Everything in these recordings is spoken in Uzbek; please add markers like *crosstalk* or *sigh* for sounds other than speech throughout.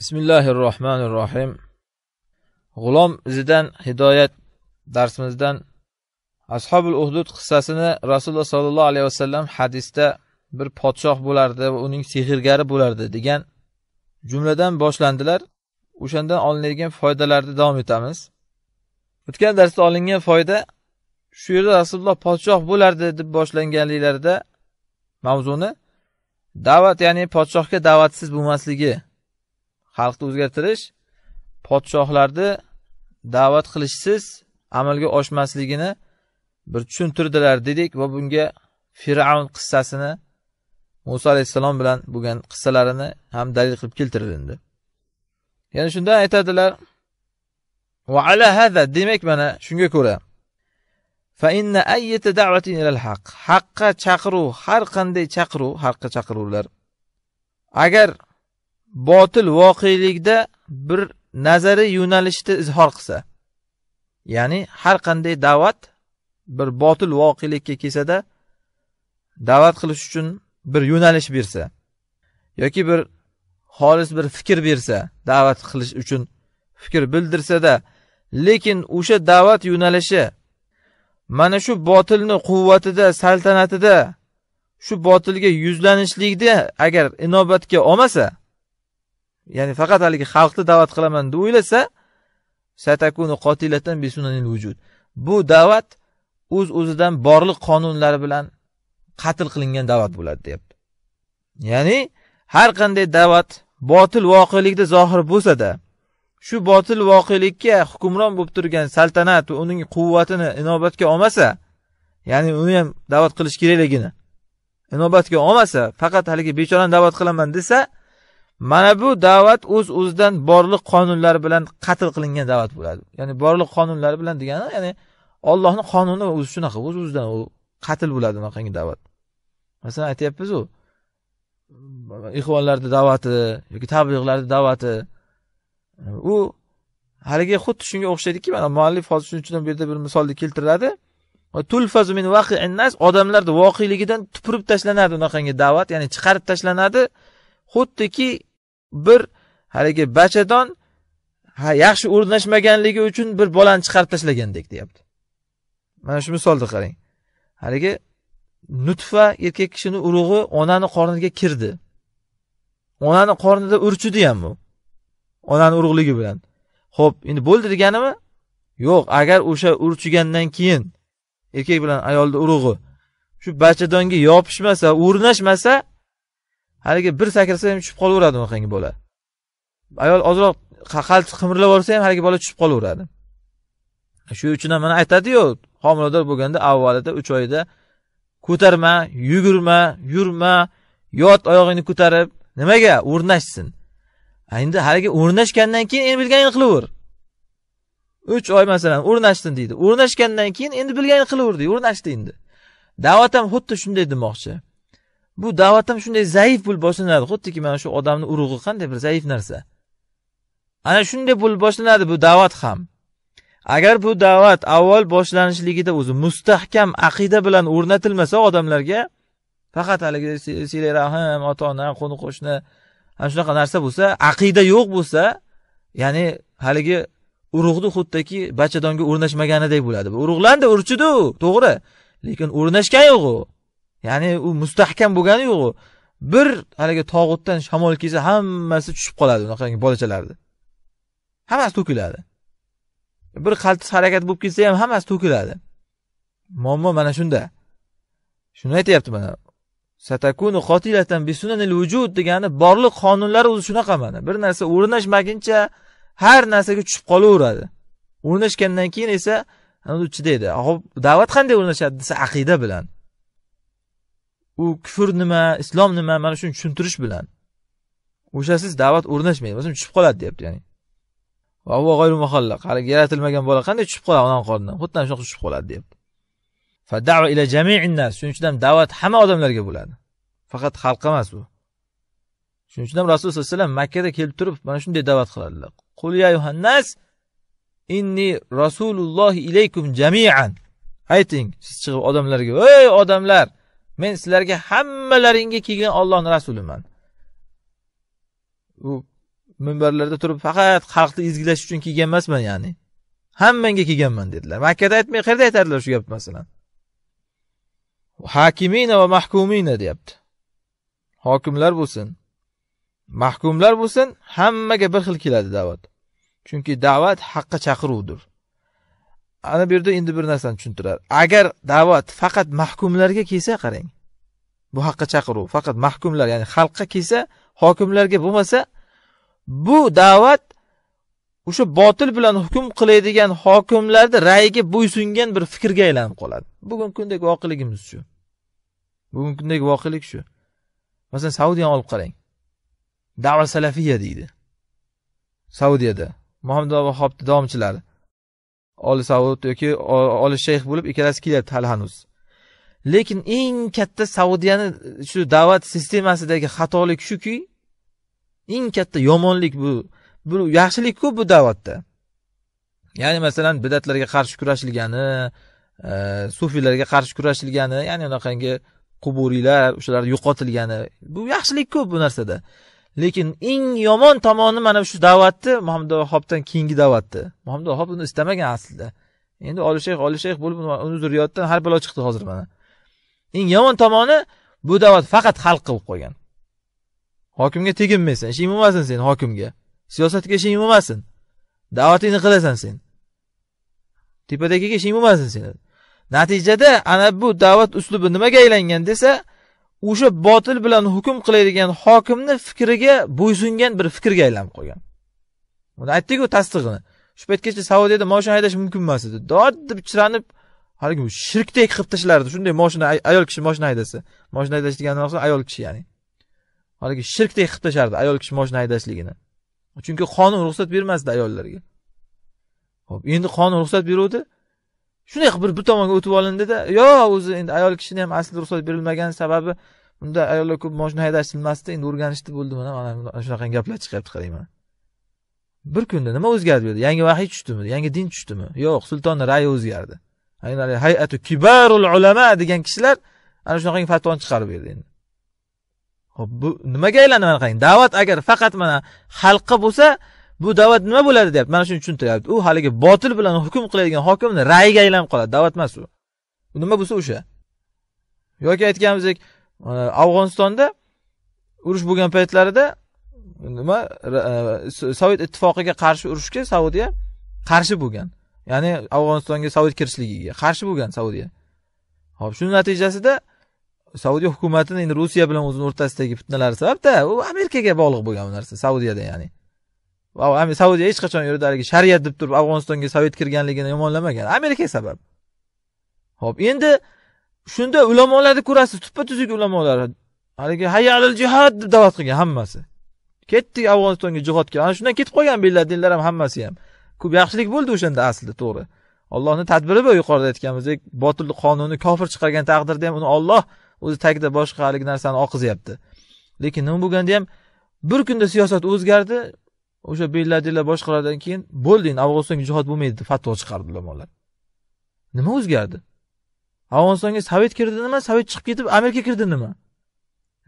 bismillahi rohmanir rohim g'ulom izidan hidoyat darsimizdan ashobul uhdud qissasini rasululloh sollallohu alayhi vasallam hadisda bir podshoh bo'lardi va uning sehrgari bo'lardi degan jumladan boshlandilar o'shandan olinadigan foydalarni davom etamiz o'tgan darsda olingan foyda shu yerda rasululloh podshoh bo'lardi deb boshlanganliklarida mavzuni da'vat ya'ni podshohga da'vatsiz bo'lmasligi xalqni o'zgartirish podshohlarni da'vat qilishsiz amalga oshmasligini bir tushuntirdilar dedik va bunga fir'avn qissasini muso alayhissalom bilan bo'lgan qissalarini ham dalil qilib keltirilindi yana shunda aytadilar va ala hada demak mana shunga ko'ra haqqa chaqiruv har qanday chaqiruv haqqa chaqiruvlar agar botil voqelikda bir nazariy yo'nalishni izhor qilsa ya'ni har qanday da'vat bir botil voqelikka kelsada da'vat qilish uchun bir yo'nalish bersa yoki bir xolis bir fikr bersa da'vat qilish uchun fikr bildirsada lekin o'sha da'vat yo'nalishi mana shu botilni quvvatida saltanatida shu botilga yuzlanishlikda agar inobatga olmasa ya'ni faqat haligi xalqni da'vat qilaman deb o'ylasa satakunu qotilatan bisunanil vujud bu da'vat o'z uz o'zidan borliq qonunlari bilan qatl qilingan da'vat bo'ladi deyapti ya'ni har qanday da'vat botil voqelikda zohir bo'lsada shu botil voqelikka hukmron bo'lib turgan saltanat va uning quvvatini inobatga olmasa ya'ni uni ham da'vat qilish kerakligini inobatga olmasa faqat haligi bechorani da'vat qilaman desa mana bu da'vat o'z uz o'zidan borliq qonunlari bilan qatl qilingan da'vat bo'ladi ya'ni borliq qonunlari bilan degani ya'ni ollohni qonuni o'zi shunaqa o'z o'zidan u qatl bo'ladi unaqangi da'vat masalan aytyapmizu ixvonlarni da'vati yoki tablig'larni da'vati u haligi xuddi shunga o'xshaydiki mana muallif hozir shuning uchun bu yerda bir misolni keltiradi tulfazu min odamlarni voqeligidan tupurib tashlanadi unaqangi da'vat ya'ni chiqarib tashlanadi xuddiki bir haligi bachadon ha yaxshi o'rnashmaganligi uchun bir bolani chiqarib tashlagandek deyapti mana shu misolni qarang haligi nutfa erkak kishini urug'i onani qorniga kirdi onani qornida urchidi ham u onani urug'ligi bilan ho'p endi bo'ldi deganimi yo'q agar o'sha urchigandan keyin erkak bilan ayolni urug'i shu bachadonga yopishmasa o'rnashmasa haligi bir sakrasa ham tushib qolaveradi unaqangi bola ayol ozroq qaltiq qimirlab yuborsa ham haligi bola tushib qolaveradi shu uchun ham mana aytadiyu homilador bo'lganda avvalida uch oyda ko'tarma yugurma yurma yot oyog'ingni ko'tarib nimaga o'rnashsin endi haligi o'rnashgandan keyin endi bilganingni qilaver uch oy masalan o'rnashdin deydi o'rnashgandan keyin endi bilganingni qilaver deydi o'rnashdi endi da'vat ham xuddi shunday demoqchi bu da'vat ham shunday zaif bo'lib boshlanadi xuddiki mana shu odamni urug'i qanday bir zaif narsa ana shunday bo'lib boshlanadi bu da'vat ham agar bu da'vat avval boshlanishligida o'zi mustahkam aqida bilan o'rnatilmasa odamlarga faqat haligi siylay rahim ota ona qo'ni qo'shni ana shunaqa narsa bo'lsa aqida yo'q bo'lsa ya'ni haligi urug'ni xuddaki bachadonga o'rnashmaganidek bo'ladi urug'landi urchidu to'g'ri lekin o'rnashgan yo'q u ya'ni u mustahkam bo'lgani yo'q u bir haligi tog'utdan shamol kelsa hammasi tushib qoladi unaqangi bolachalarni hammasi to'kiladi bir qaltis harakat bo'lib ketsa ham hammasi to'kiladi muammo mana shunda shuni aytyapti mana satakunu qotilatan bisunanil vujud degani borliq qonunlari o'zi shunaqa mana bir narsa o'rnashmaguncha har narsaga tushib qolaveradi o'rnashgandan keyin esa chidaydi hop da'vat qanday o'rnashadi desa aqida bilan u kufr nima islom nima mana shuni tushuntirish bilan o'sha siz da'vat o'rnashmaydi masalan tushib qoladi deyapti ya'ni haligi yaratilmagan bola qanday tushib qoladi onani qornidan xuddi shunaqa tushib qoladi deyapti shuning uchun ham da'vat hamma odamlarga bo'ladi faqat xalqqa emas u shuning uchun ham rasululloh sallallohu alayhi vasallam makkada kelib turib mana shunday da'vat qiladilar qul ya yuhannas inni rasulullohi ilaykum jamian ayting siz chiqib odamlarga ey odamlar men sizlarga hammalaringga kelgan ollohni rasuliman u minbarlarda turib faqat xalqni ezgilash uchun kelgan emasman ya'ni hammangga kelganman dedilar makkada aytmay qayerda aytadilar shu gapni masalan hakimina va mahkumina deyapti hokimlar bo'lsin mahkumlar bo'lsin hammaga bir xil keladi da'vat chunki da'vat haqqa chaqiruvdir ana bu yerda endi bir narsani tushuntirar agar da'vat faqat mahkumlarga kelsa qarang bu haqqa chaqiruv faqat mahkumlar ya'ni xalqqa kelsa hokimlarga bo'lmasa bu da'vat o'sha botil bilan hukm qiladigan hokimlarni rayiga bo'ysungan bir fikrga aylanib qoladi bugungi kundagi voqeligimiz shu bugungi kundagi voqelik shu masalan saudiyani olib qarang dava salafiya deydi saudiyada muhammad vahobni davomchilari oli saud yoki oli shayx bo'lib ikkalasi kelyapti hali hanuz lekin eng katta saudiyani shu da'vat sistemasidagi xatolik shuki eng katta yomonlik bu yaxshilik yaxshilikku bu da'vatda ya'ni masalan bidatlarga qarshi kurashilgani e, sufiylarga qarshi kurashilgani ya'ni unaqangi quburiylar o'shalar yo'qotilgani bu yaxshilikku bu narsada lekin eng yomon tomoni mana shu da'vatni muhammad vahobdan keyingi da'vatni muhammad vahob uni istamagan aslida endi olishax olishax bo'lib uni zurriyotdan har balo chiqdi hozir mana eng yomon tomoni bu da'vat faqat xalq qilib qo'ygan hokimga teginmaysan ishing bo'lmasin sen hokimga siyosatga ishing bo'lmasin da'vatingni qilasan sen tepadagiga ishing bo'lmasin sen natijada ana bu da'vat uslubi nimaga aylangan desa o'sha botil bilan hukm qiladigan hokimni fikriga bo'ysungan bir fikrga aylanib qolgan buni aytdiku tasdig'ini shu paytgacha saudiyada moshina haydash mumkin emas edi dod deb chiranib haligi shirkdek qilib tashlardi shunday moshina ayol kishi moshina haydasa moshina haydash degani ayol kishi ya'ni haligi shirkdek qilib tashlardi ayol kishi moshina haydashligini chunki qonun ruxsat bermasdi ayollarga ho'p endi qonun ruxsat beruvdi shunday qilib bir tomonga o'tib olindida yo o'zi endi ayol kishini ham aslida ruxsat berilmagan sababi unda ayollar ko'p moshina bilmasdi endi o'rganishdi bo'ldi mana mana shunaqa gaplar chiqyapti qarang mana bir kunda nima o'zgardi bu yerda yangi vahiy tushdimi yangi din tushdimi yo'q sultonni rayi o'zgardi hayatu kibarul ulama degan kishilar ana shunaqa fatvoni chiqarib berdi endi ho'p bu nimaga aylandi mana qarang da'vat agar faqat mana xalqqa bo'lsa bu da'vat nima bo'ladi deyapti mana shuni tushuntiryapti u haligi botil bilan hukm qiladigan hokimni rayiga aylanib qoladi da'vat emas u nima bo'lsa o'sha yoki aytganimizdek e, afg'onistonda urush bo'lgan paytlarida nima e, sovet ittifoqiga qarshi urushga saudiya qarshi bo'lgan ya'ni afg'onistonga sovet kirishligiga qarshi bo'lgan saudiya hop shuni natijasida saudiya hukumatini endi rusiya bilan o'zini o'rtasidagi fitnalari sababda u amerikaga bog'liq bo'lgan bu narsa saudiyada ya'ni saudiya hech qachon yerda haligi shariat deb turib afg'onistonga sovet kirganligini yomonlamagan amerika sabab ho'p endi shunda ulamolarni ko'rasiz tuppa tuzuk ulamolar haligi hayya alal jihod deb da'vat qilgan hammasi ketdik afg'onistonga jihodga ana shundan ketib qolgan billar dinlar ham hammasi ham ko'p yaxshilik bo'ldi o'shanda aslida to'g'ri ollohni tadbiri bu yuqorida aytganimizdek botil qonunni kofir chiqargan taqdirda ham uni olloh o'zi tagida boshqa haligi narsani oqizyapti lekin nima bo'lganda ham bir kunda siyosat o'zgardi o'sha beladilar boshqalardan keyin bo'ldi endi afg'onistonga jihod bo'lmaydi deb fatvo chiqardi ulamolar nima o'zgardi afg'onistonga sovet kirdi nima sovet chiqib ketib amerika kirdi nima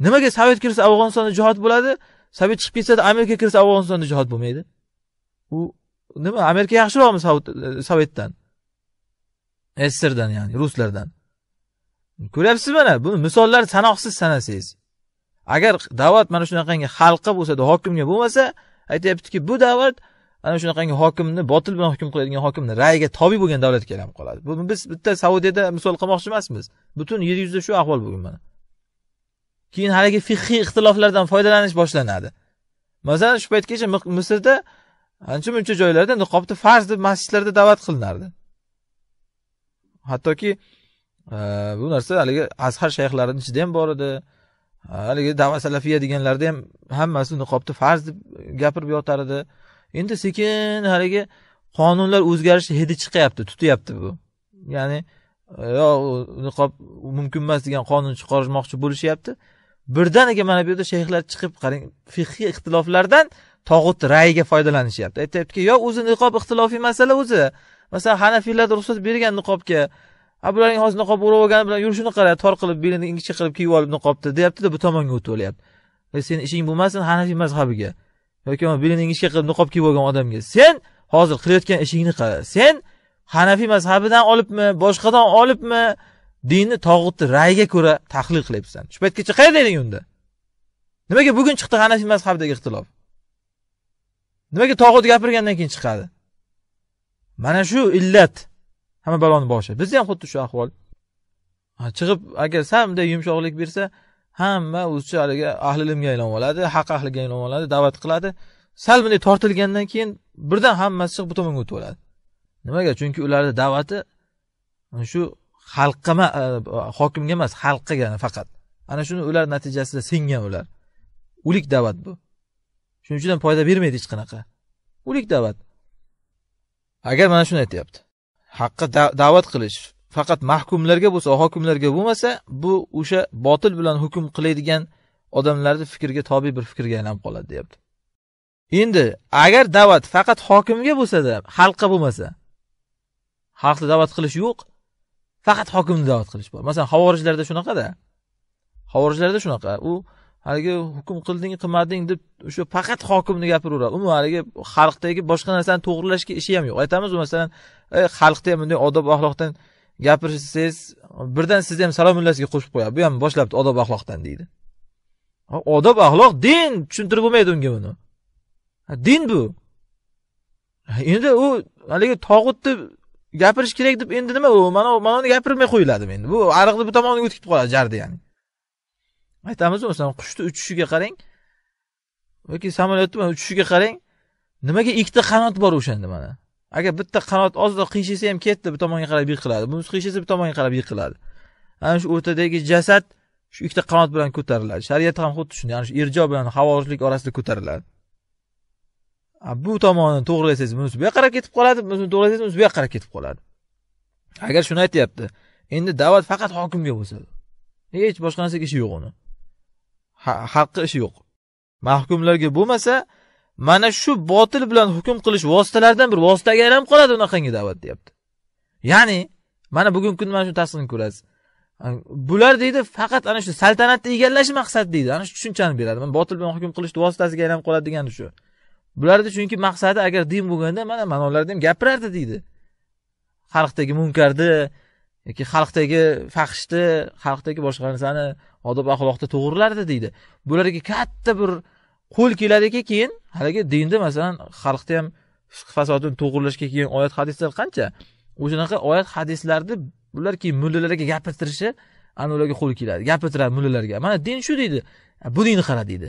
nimaga sovet kirsa afg'onistonda jihod bo'ladi sovet chiqib ketsada amerika kirsa afg'onistonda jihod bo'lmaydi u nima amerika yaxshiroqmi sovetdan sssrdan ya'ni ruslardan ko'ryapsiz mana buni misollar sanoqsiz sanasangiz agar davlat mana shunaqangi xalqqa bo'lsada hokimga bo'lmasa aytyaptiki bu davlat ana shunaqangi hokimni botil bilan hukm qiladigan hokimni rayiga tobi bo'lgan davlatga aylanib qoladi buni biz bitta saudiyada misol qilmoqchi emasmiz butun yer yuzida shu ahvol bo'lgan mana keyin haligi fiqhiy ixtiloflardan foydalanish boshlanadi masalan shu paytgacha misrda ancha muncha joylarda niqobni farz deb masjidlarda da'vat qilinardi hattoki e, bu narsa haligi azhar shayxlarini ichida ham bor edi haligi dava salafiya deganlarda ham hammasi niqobni farz deb gapirib yotar edi endi sekin haligi qonunlar o'zgarishi hidi chiqyapti tutyapti bu ya'ni yo niqob mumkin emas degan qonun chiqarishmoqchi bo'lishyapti birdaniga mana bu yerda shayxlar chiqib qarang fiqhiy ixtiloflardan tog'ut rayiga foydalanishyapti aytyaptiki yo o'zi niqob ixtilofiy masala o'zi masalan hanafiylarda ruxsat bergan niqobga a bularning hozir niqob o'rab olgani bilan yurishini qara tor qilib belini ingichka qilib kiyib olib niqobni deyaptida bu tomonga o'tib olyapti seni ishing bo'lmasin hanafiy mazhabiga yoki belini ingichka qilib niqob kiyib olgan odamga sen hozir qilayotgan ishingni qara sen hanafiy mazhabidan olibmi boshqadan olibmi dinni tog'utni rayiga ko'ra tahlil qilyapsan shu paytgacha qayerda eding unda nimaga bugun chiqdi hanafiy mazhabidagi ixtilof nimaga tog'ut gapirgandan keyin chiqadi mana shu illat hamma baloni boshi bizda ham xuddi shu ahvol chiqib agar bunday yumshoqlik bersa hamma o'zicha haligi ahli ilmga aylanib oladi haq ahliga aylanib oladi da'vat qiladi sal bunday tortilgandan keyin birdan hammasi chiqib bu tomonga o'tib oladi nimaga chunki ularni da'vati shu xalqqa e, hokimga emas xalqqa faqat ana shuni ular natijasida singan ular o'lik da'vat bu shuning uchun ham foyda bermaydi hech qanaqa o'lik da'vat agar mana shuni aytyapti haqqa da'vat qilish faqat mahkumlarga bo'lsa hokimlarga bo'lmasa bu o'sha botil bilan hukm qiladigan odamlarni fikriga tobe bir fikrga aylanib qoladi deyapti endi agar da'vat faqat hokimga bo'lsada xalqqa bo'lmasa xalqni da'vat qilish yo'q faqat hokimni da'vat qilish bor masalan xavorijlarda shunaqada xavorijlarda shunaqa u haligi hukm qilding qilmading deb o'sha faqat hokimni gapiraveradi umuman haligi xalqdagi boshqa narsani to'g'irlashga ishi ham yo'q aytamiz masalan xalqda ham bunday odob axloqdan gapirsangiz birdan sizni ham salom mullasiga qo'shib qo'yadi bu ham boshlabdi odob axloqdan deydi odob axloq din tushuntirib bo'lmaydi unga buni din bu endi u haligi tog'utni gapirish kerak deb endi nima u mana uni gapirmay qo'yiladi endi bu ariqni bu tomoniga o'tib qoladi jarda ya'ni aytamiz masalan qushni uchishiga qarang yoki samolyotni uchishiga qarang nimaga ikkita qanot bor o'shanda mana agar bitta qanot ozda qiyshisi ham ketdi bir tomonga qarab yiqiladi bunisi qiyshisi bir tomonga qarab yiqiladi ana shu o'rtadagi jasad shu ikkita qanot bilan ko'tariladi shariat ham xuddi shunday ana shu irjo bilan havorijlik orasida ko'tariladi bu tomonni to'g'rilasangiz bunisi bu yoqqa qarab ketib qoladi bunisini to'g'rilasangiz bunisi bu yoqqa qarab ketib qoladi agar shuni aytyapti endi da'vat faqat hokimga bo'lsa nega hech boshqa narsaga ishi yo'q uni haqqi ishi yo'q mahkumlarga bo'lmasa mana shu botil bilan hukm qilish vositalaridan bir vositaga aylanib qoladi unaqangi da'vat deyapti ya'ni mana bugungi kunda mana shu tasvirni ko'rasiz bular deydi faqat ana shu saltanatni egallash maqsadi deydi ana shu tushunchani beradi mana botil bilan hukm qilishni vositasiga aylanib qoladi degani shu bularni chunki maqsadi agar din bo'lganda mana manolarda ham gapirardi deydi xalqdagi munkarni yoki xalqdagi fahshni xalqdagi boshqa narsani odob axloqni to'g'rilardi deydi bularga katta bir qo'l keladiki keyin haligi dinni masalan xalqni ham fisq fasodini to'g'irlashga kelgan oyat hadislar qancha o'shanaqa oyat hadislarni bular keyin mullalarga gapirtirishi ana ularga qo'l keladi gapirtiradi mullalarga mana din shu deydi bu dinni qara deydi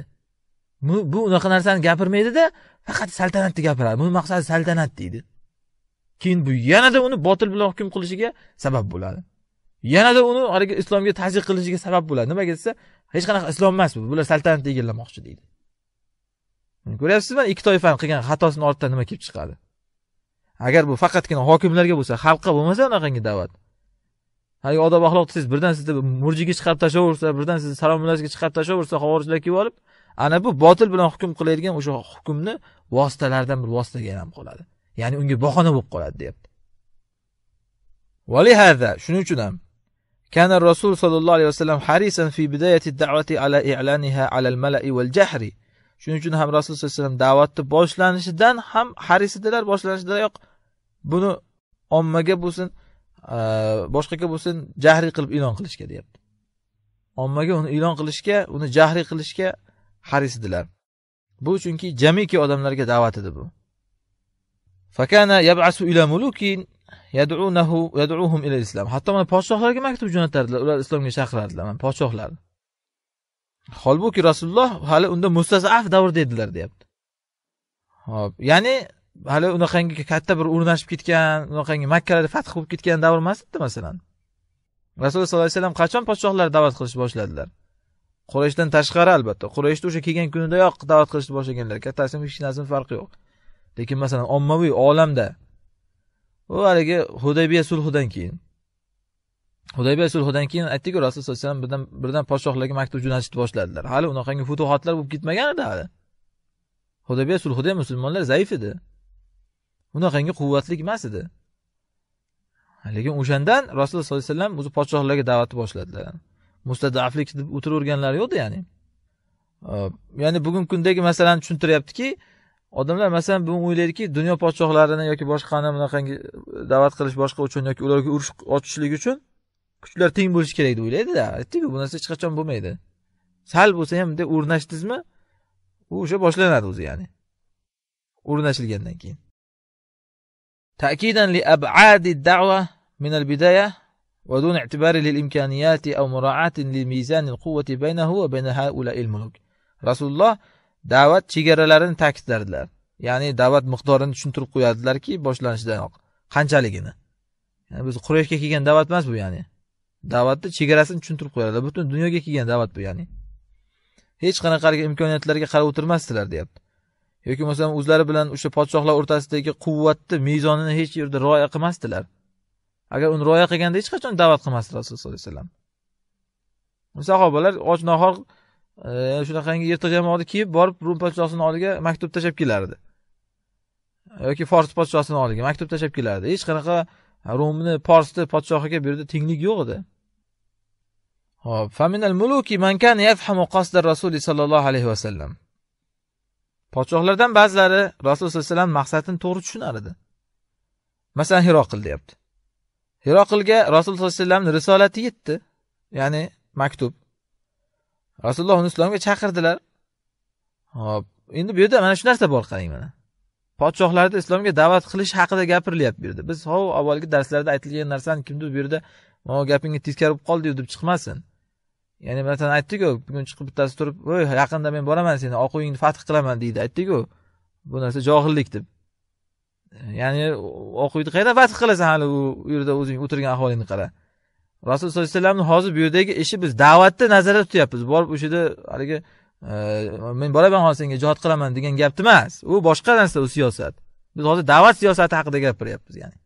bu unaqa narsani gapirmaydida faqat saltanatni gapiradi buni maqsadi saltanat deydi keyin bu yanada uni botil bilan hukm qilishiga sabab bo'ladi yanada uni haligi islomga tazyiq qilishiga sabab bo'ladi nimaga desa hech qanaqa islom emas bu bular saltanatni egallamoqchi deydi ko'ryapsizmi ikki toifani qilgan xatosini ortidan nima kelib chiqadi agar bu faqatgina hokimlarga bo'lsa xalqqa bo'lmasa unaqangi da'vat haligi odob axloq desangiz birdan sizni murjiga chiqarib tashlayversa birdan sizni salomlashga chiqarib tashlayversa xorijlar kelib olib ana bu botil bilan hukm qiladigan o'sha hukmni vositalardan bir vositaga aylanib qoladi ya'ni unga bahona bo'lib qoladi deyapti ولهذا shuning uchun ham كان الرسول صلى الله عليه وسلم حريصا في بداية الدعوة على إعلانها على الملأ والجهر shuning uchun ham rasululloh sallallohu alayhi vasallam da'vatni boshlanishidan ham haris edilar boshlanishidayoq buni ommaga bo'lsin boshqaga bo'lsin jahriy qilib e'lon qilishga deyapti ommaga uni e'lon qilishga uni jahriy qilishga haris edilar bu chunki jamiki odamlarga da'vat edi bu فكان يبعث الى ملوك يدعونه يدعوهم الى الاسلام حتى من podshohlarga maktub jo'natardilar ular islomga chaqirardilar mana podshohlar holbuki rasululloh hali unda mustasaf davrda edilar deyapti hop ya'ni hali unaqangi katta bir o'rnashib ketgan unaqangi makkalar fath bo'lib ketgan davr emas edi masalan rasululloh sollallohu alayhi vasallam qachon podshohlar da'vat qilishni boshladilar qurayshdan tashqari albatta qurayshda o'sha kelgan kunidayoq da'vat qilishni boshlaganlar kattasimi kichkinasimi farqi yo'q lekin masalan ommaviy olamda u haligi hudaybiya sulhidan keyin hudaybiya sulhidan keyin aytdiku rasul sallallohu alayhi vasallam birdan birdan podshohlarga maktub jo'natishni boshladilar hali unaqangi futuhotlar bo'lib ketmagan edi hali hudaybiya sulhida musulmonlar zaif edi unaqangi quvvatli emas edi lekin o'shandan rasululloh sollallohu alayhi vasallam o'zi podshohlarga da'vatni boshladilar mustadaflik deb o'tiraverganlari yo'qda ya'ni ya'ni bugungi kundagi masalani tushuntiryaptiki odamlar masalan bugun o'ylaydiki dunyo podshohlarini yoki boshqani bunaqangi da'vat qilish boshqa uchun yoki ularga urush ochishlik uchun kuchlar teng bo'lishi kerak deb o'ylaydida aytdikku bu narsa hech qachon bo'lmaydi sal bo'lsa ham bunday o'rnashdingizmi u o'sha boshlanadi o'zi ya'ni o'rnashilgandan keyin تأكيدا لأبعاد الدعوة من البداية ودون اعتبار للإمكانيات أو مراعاة لميزان القوة بينه وبين هؤلاء الملوك رسول الله da'vat chegaralarini ta'kidladilar ya'ni da'vat miqdorini tushuntirib qo'yadilarki boshlanishidanoq qanchaligini ya'ni biz qurayshga kelgan da'vat emas bu ya'ni da'vatni chegarasini tushuntirib qo'yadilar butun dunyoga kelgan da'vat bu ya'ni hech qanaqaligi imkoniyatlarga qarab o'tirmasdilar deyapti yoki bo'lmasam o'zlari bilan o'sha podshohlar o'rtasidagi quvvatni mezonini hech yerda rioya qilmasdilar agar uni rioya qilganda hech qachon da'vat qilmasdi rasululloh sallallohu alayhi vasallam sahobalar och nahor shunaqangi yirtiq yamoqni kiyib borib rum podshosini oldiga maktub tashlab kelardi yoki fors podshosini oldiga maktub tashlab kelardi hech qanaqa rumni forsni podshohiga bu yerda tenglik yo'q edi hop faminal muluki mankan yafhamu rasuli sollallohu alayhi vasallam podshohlardan ba'zilari rasululloh sallallohu alayhi vasallam maqsadini to'g'ri tushunar edi masalan hiroqil deyapti hiroqilga rasululloh sallallohu alayhi vasallamni risolati yetdi ya'ni maktub rasululloh islomga chaqirdilar hop endi bu yerda mana shu narsa bor qarang mana podshohlarni islomga da'vat qilish haqida gapirilyapti bu yerda biz hov avvalgi darslarda aytilgan narsani kimdir bu yerda mani gapingga teskari bo'lib qoldiyu deb chiqmasin ya'ni masalan aytdiku bugun chiqib bittasi turib voy yaqinda men boraman seni oq uyingni fath qilaman deydi aytdiku bu narsa johillik deb ya'ni oq uyni qayerdan fath qilasan hali u yerda o'zing o'tirgan ahvolingni qara rasululloh sallallohu alayhi vasallamni hozir bu yerdagi ishi biz da'vatni nazarda tutyapmiz borib o'sha yerda haligi e, men boraman hozir senga jihod qilaman degan gapni emas u boshqa narsa u siyosat biz hozir da'vat siyosati haqida gapiryapmiz ya'ni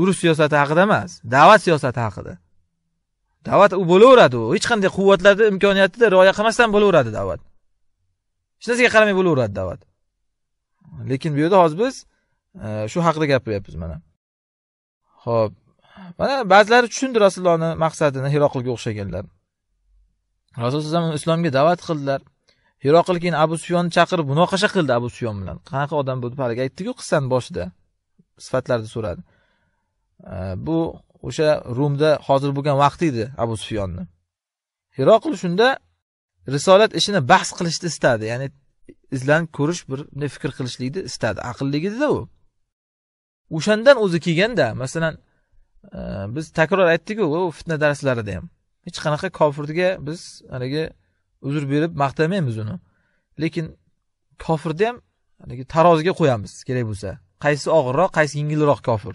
urush siyosati haqida emas da'vat siyosati haqida da'vat u bo'laveradi u hech qanday quvvatlarni imkoniyatida rioya qilmasdan bo'laveradi da'vat hech narsaga qaramay bo'laveradi da'vat lekin bu yerda hozir biz e, shu haqida gapiryapmiz mana ho'p mana ba'zilari tushundi rasulullohni maqsadini hiroqilga o'xshaganlar rasululloh alayhi islomga da'vat qildilar hiroqil keyin abu sufyonni chaqirib munoqasha qildi abu sufyon bilan qanaqa odam bu haligi aytdiku qissani boshida sifatlarni so'radi bu o'sha rumda hozir bo'lgan vaqti edi abu sufyonni hiroqil shunda risolat ishini bahs qilishni istadi ya'ni izlanib ko'rish bir bunday fikr qilishlikni istadi edida u o'shandan o'zi kelganda masalan Э, biz takror aytdikku u fitna darslarida ham hech qanaqa kofirga biz haligi uzr berib maqtamaymiz uni lekin kofirni ham haligi taroziga qo'yamiz kerak bo'lsa qaysi og'irroq qaysi yengilroq kofir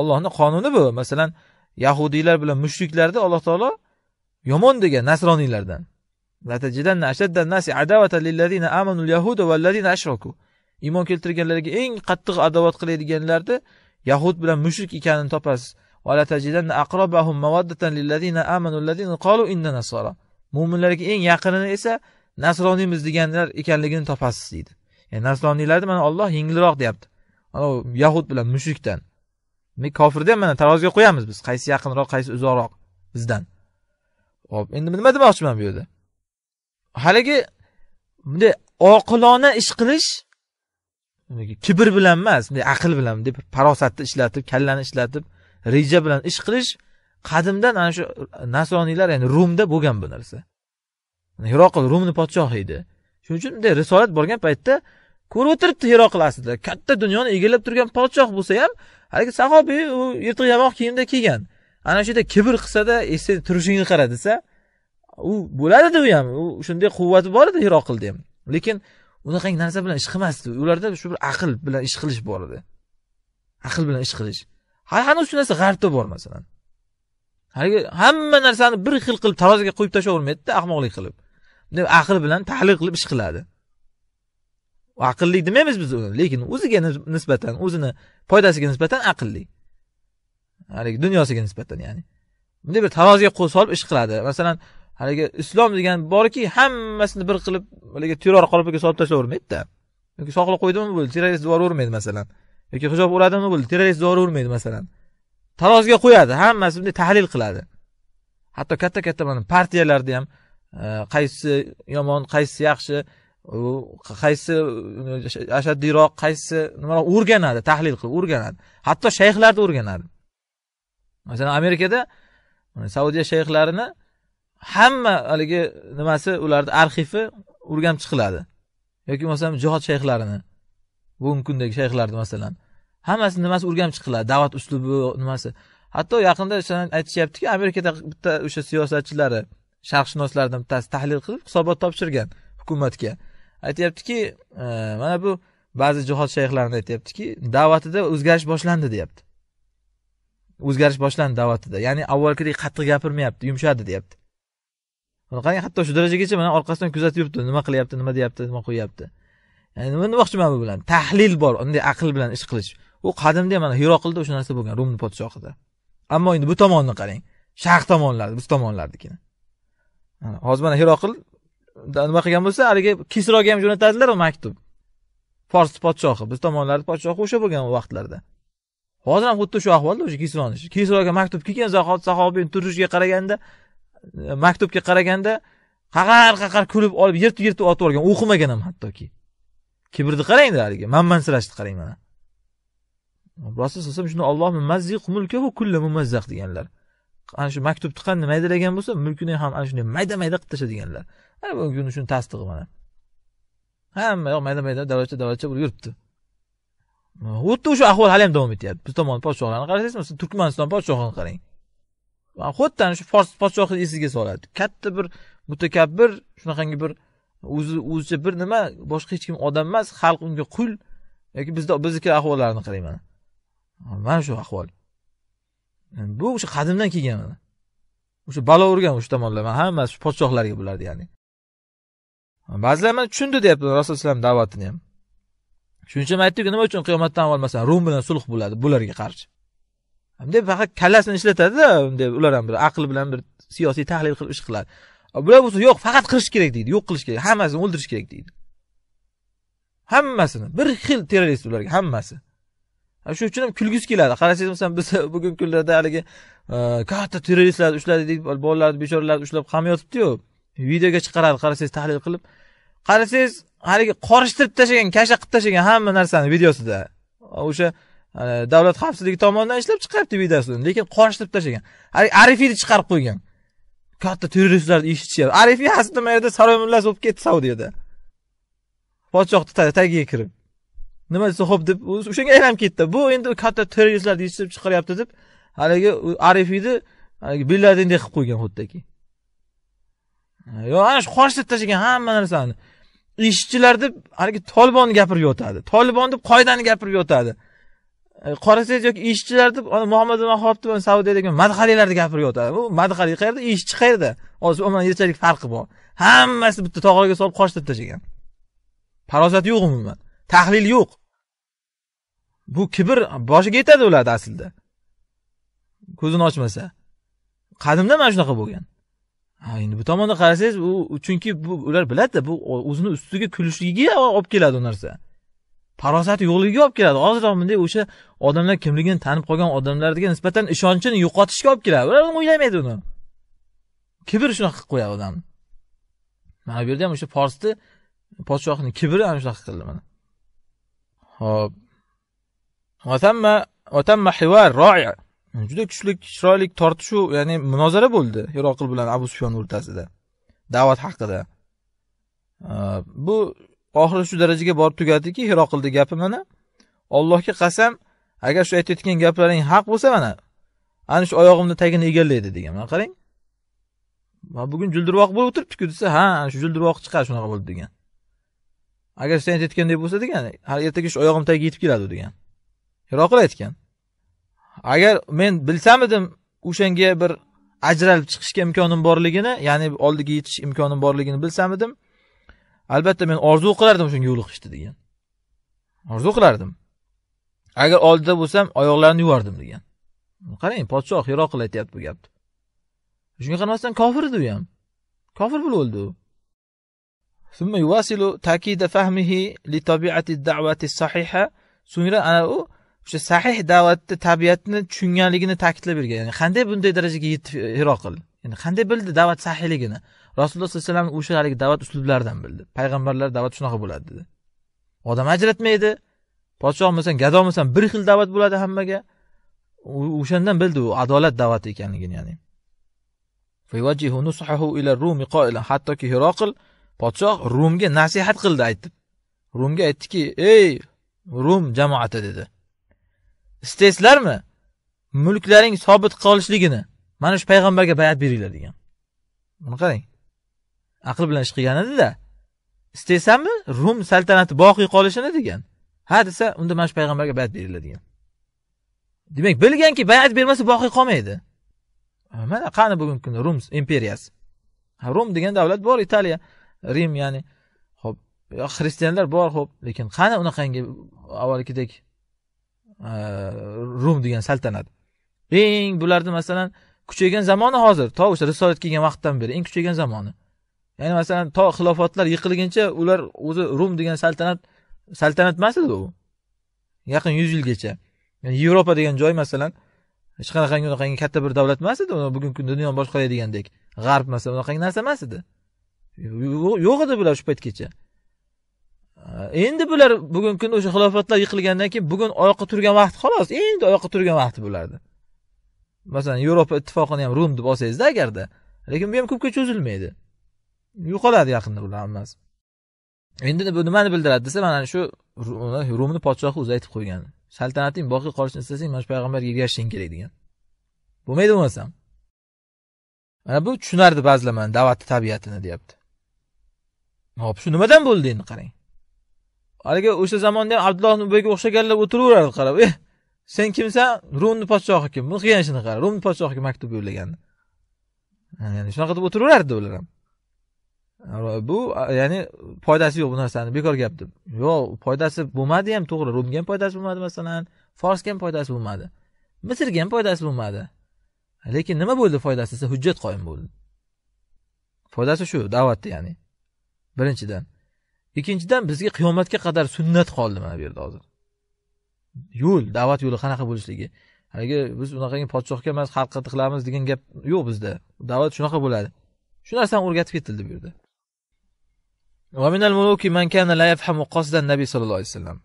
ollohni qonuni bu masalan yahudiylar bilan mushriklarni alloh taolo yomon degan nasroniylardan iymon keltirganlarga eng qattiq adovat qiladiganlarni yahud bilan mushrik ekanini topasiz mo'minlarga eng yaqinini esa nasroniymiz deganlar ekanligini topasiz deydi ya'ni nasroniylarni mana olloh yengilroq deyapti anavi yahud bilan mushrikdan kofirni ham mana taroziga qo'yamiz biz qaysi yaqinroq qaysi uzoqroq bizdan hop endi nima demoqchiman bu yerda haligi bunday oqilona ish qilish kibr bilan emas bunday aql bilan bunday farosatni ishlatib kallani ishlatib reja bilan ish qilish qadimdan ana shu nasroniylar ya'ni rumda bo'lgan bu narsa hiroqil rumni podshohi edi shuning uchun bunday risolat borgan paytda ko'rib o'tiribdi hiroqil aslida katta dunyoni egallab turgan podshoh bo'lsa ham haligi sahobiy u yirtiq yamoq kiyimda kelgan ana shu yerda kibr qilsada sen turishingni qara desa u bo'ladi u ham u shunday quvvati bor edi hiroqilni ham lekin unaqangi narsa bilan ish qilmasdi ularda shu bir aql bilan ish qilish bor edi aql bilan ish qilish hali hanuz shu narsa g'arbda bor masalan haligi hamma narsani bir xil qilib taroziga qo'yib tashlayvermaydida ahmoqlik qilib bunday aql bilan tahlil qilib ish qiladi aqlli demaymiz biz uni lekin o'ziga nisbatan o'zini foydasiga nisbatan aqlli haligi dunyosiga nisbatan ya'ni bunday bir taroziga qo'l solib ish qiladi masalan haligi islom degan borki hammasini bir qilib haligi terror qolipiga solib tashlayvermaydida yoki soqlab qo'ydimi bo'ldi terrorist devorvermaydi masalan yoki hijob o'radimi bo'ldi terrorist devorvermaydi masalan taroziga qo'yadi hammasi bunday tahlil qiladi hatto katta katta mana partiyalarda ham e, qaysi yomon qaysi yaxshi qaysi ashaddiyroq qaysi nimaroq o'rganadi tahlil qilib o'rganadi hatto shayxlarni o'rganadi masalan amerikada saudiya shayxlarini hamma haligi nimasi ularni arxivi o'rganib chiqiladi yoki bo'lmasam jihod shayxlarini bugungi kundagi shayxlarni masalan hammasi nimasi o'rganib chiqiladi da'vat uslubi nimasi hatto yaqinda aytishyaptiki amerikada bitta o'sha siyosatchilari sharqshunoslardan bittasi tahlil qilib hisobot topshirgan hukumatga aytyaptiki e, mana bu ba'zi jihod shayxlarini aytyaptiki da'vatida o'zgarish boshlandi deyapti o'zgarish boshlandi da'vatida ya'ni avvalgidek qattiq gapirmayapti yumshadi deyapti qarang hatto shu darajagacha mana orqasidan kuzatib yuribdi nima qilyapti nima deyapti nima qo'yyapti ya'ni nima demoqchiman bu bilan tahlil bor unday aql bilan ish qilish u qadimda mana hiroqilda o'sha narsa bo'lgan rumni podshohida ammo endi bu tomonni qarang sharq tomonlari biz tomonlarnikini hozir mana hiroqil nima qilgan bo'lsa haligi kisroga ham jo'natadilar maktub fors podshohi biz tomonlarni podshohi o'sha bo'lgan vaqtlarda hozir ham xuddi shu ahvolda o'sha kisroni kisroga maktub kelgan zahot sahobiyni turishiga qaraganda Э, maktubga qaraganda qaqar qaqar kulib olib yirtib yirtib otib yuborgan o'qimagan ham hattoki kibrni qarangda haligi manmansirashni qarang mana rasul alayhi vasallam shuni olloh deganlar ana shu maktubni qanday maydalagan bo'lsa mulkini ham ana shunday mayda mayda qilib tasha deganlar ana shuni tasdig'i mana hamma yoq mayda mayda davlatcha davlatcha bo'lib yuribdi xuddi o'sha ahvol hali ham davom etyapti biz tomon podshohlarni qarasangiz masalan turkmaniston podshohini qarang xuddi shu fors podshohini esiga soladi katta bir mutakabbir shunaqangi bir o'zi o'zicha bir nima boshqa hech kim odam emas xalq unga qul yoki bizda bizniki ahvollarni qarang mana mana shu ahvol bu o'sha qadimdan kelgan mana o'sha balo urgan o'sha tomonlar hammasi shu podshohlarga bularni ya'ni ba'zilar mana tushundi deyapti rasululloh alayhi da'vatini ham shuning uchun aytdikku nima uchun qiyomatdan avval masalan rum bilan sulh bo'ladi bularga qarshi bunday faqat kallasini ishlatadida bunday ular ham bir aqli bilan bir siyosiy tahlil qilib ish qiladi bular bo'lsa yo'q faqat qilish kerak deydi yo'q qilish kerak hammasini o'ldirish kerak deydi hammasini bir xil terrorist ularga hammasi shuning uchun ham kulgisi keladi qarasangiz masalan biz *laughs* bugungi kunlarda haligi e, katta terroristlarni ushladik bolalarni bechoralarni ushlab qamayotibdiyu videoga chiqaradi qarasangiz tahlil qilib qarasangiz haligi qorishtirib tashlagan kasha qilib tashlagan hamma narsani videosida o'sha davlat xavfsizligi tomonidan ishlab chiqaryapti videosini lekin qorishtirib tashlagan arifiyni chiqarib qo'ygan katta terroristlarni eshitishyapti arifiy aslida yerda saroy mullasi bo'lib ketdi saudiyada podshohni tagiga kirib nima desa ho'p deb o'shanga aylanib ketdi bu endi katta terroristlarni yetishtirib chiqaryapti deb haligi arifiyni billadindek qilib qo'ygan xuddiki ana shu qorishtirib tashlagan hamma narsani ishchilar deb haligi tolibonni gapirib yotadi tolibon deb qoidani gapirib yotadi E, qarasangiz yoki ishchilar deb muhammad ibn xotib saudiyadagi madhaliylarni gapirib o'tadi bu madhali qayerda ishchi qayerda hozir bilan yilchalik farqi bor hammasi bitta tog'aga solib qochtirib tashlagan farosat yo'q umuman tahlil yo'q bu kibr boshiga yetadi ularni aslida ko'zini ochmasa qadimda mana shunaqa bo'lgan endi bu tomondan qarasangiz u chunki ular biladida bu o'zini ustiga kulishligiga olib keladi u narsa farosati yo'qligiga olib keladi hoziroq bunday o'sha odamlar kimligini tanib qolgan odamlarga nisbatan ishonchini yo'qotishga olib keladi ular o'ylamaydi uni kibr shunaqa qilib qo'yadi odamni mana bu yerda ham o'sha forsni podshohni kibri ham shunaqa qildi mana ho'p juda kuchli chiroyli tortishuv ya'ni munozara bo'ldi iroqil bilan abu sufyon o'rtasida da'vat haqida bu oxiri shu darajaga borib tugadiki hiro qildi gapi mana allohga qasam agar shu aytayotgan gaplaring haq bo'lsa mana ana shu oyog'imni tagini egallaydi degan mana qarang bugun juldirvoq bo'lib o'tiribdiku desa ha ana shu juldirvoq chiqadi shunaqa bo'ldi degan agar sen aytayotgandek bo'lsa degan hali ertaga shu oyog'im tagiga yetib keladi degan hiro aytgan agar men bilsam edim o'shanga bir ajralib chiqishga imkonim borligini ya'ni oldiga yetish imkonim borligini bilsam edim albatta men orzu qilardim shunga yo'liqishni degan orzu qilardim agar oldida bo'lsam oyoqlarini yuvardim degan qarang podshoh hiroqil aytyapti bu gapni shunga qaramasdan kofir edi u ham kofir bo'lib o'ldi u so'ngra ana u o'sha sahih da'vatni tabiatni tushunganligini ta'kidlab bergan ya'ni qanday bunday darajaga yetdi hiroqil ya'ni qanday bildi da'vat sahiyligini rasululloh sallallohu alayhi vasallam o'sha haligi da'vat uslublaridan bildi payg'ambarlar da'vati shunaqa bo'ladi dedi odam ajratmaydi podshohmisan gadomisan bir xil da'vat bo'ladi hammaga o'shandan bildi u adolat da'vati ekanligini ya'ni hattoki hiroqil podshoh rumga nasihat qildi aytib rumga aytdiki ey rum jamoati dedi istaysizlarmi mulklaring sobit qolishligini mana shu payg'ambarga bayat beringlar degan buni qarang aql bilan ish qilgan edida istaysanmi rum saltanati boqiy qolishini degan ha desa unda mana shu payg'ambarga bayat beringlar degan demak bilganki bayat bermasa boqiy qolmaydi mana qani bugungi kunda rum imperiyasi ha rum degan davlat bor italiya rim ya'ni ho'p xristianlar bor ho'p lekin qani unaqangi avvalgidek rum degan saltanat eng bularni masalan kuchaygan zamoni hozir to o'sha risolat kelgan vaqtdan beri eng kuchaygan zamoni ya'ni masalan to xilofatlar yiqilguncha ular o'zi rum degan saltanat saltanat emas edi u yaqin yuz yilgacha yani yevropa degan joy masalan hech qanaqangi unaqangi katta bir davlat emas edi bugungi kunda dunyoni boshqaradigandek g'arb masalan unaqangi narsa emas edi yo'q edi bular shu paytgacha endi bular bugungi kunda o'sha xilofatlar yiqilgandan keyin bugun oyoqqa turgan vaqt xolos endi oyoqqa turgan vaqti bularni masalan yevropa ittifoqini ham rum deb olsangizda agarda lekin bu ham ko'pga cho'zilmaydi yo'qoladi yaqinda bular hammasi endi bu nimani bildiradi desa mana shu rumni podshohi o'zi aytib qo'ygan saltanating boqiy qolishini istasang mana shu payg'ambarga ergashishing kerak degan bo'lmaydi bo'lmasam mana bu tushunardi ba'zilar mana da'vatni tabiatini deyapti hop shu nimadan bo'ldi endi qarang haligi o'sha zamonda ham abdulloh ubayga o'xshaganlar o'tiraverardi qarab eh sen kimsan rumni podshohi kim buni qilgan ishini qara rumni podshohiga maktub yo'llagandi ya'ni shunaqa deb o'tiraverardi ular ham bu ya'ni foydasi yo'q bu narsani bekor gap deb yo'q foydasi bo'lmadi ham to'g'ri rumga ham foydasi bo'lmadi masalan forsga ham foydasi bo'lmadi misrga ham foydasi bo'lmadi lekin nima bo'ldi foydasi desa hujjat qoyim bo'ldi foydasi shu da'vatda ya'ni birinchidan ikkinchidan bizga qiyomatga qadar sunnat qoldi mana bu yerda hozir yo'l da'vat yo'li qanaqa bo'lishligi haligi biz unaqangi podshohga emas xalqqa tiqilamiz degan gap yo'q bizda da'vat shunaqa bo'ladi shu narsani o'rgatib ketildi bu yerda nabiy sallallohu alayhi vasallam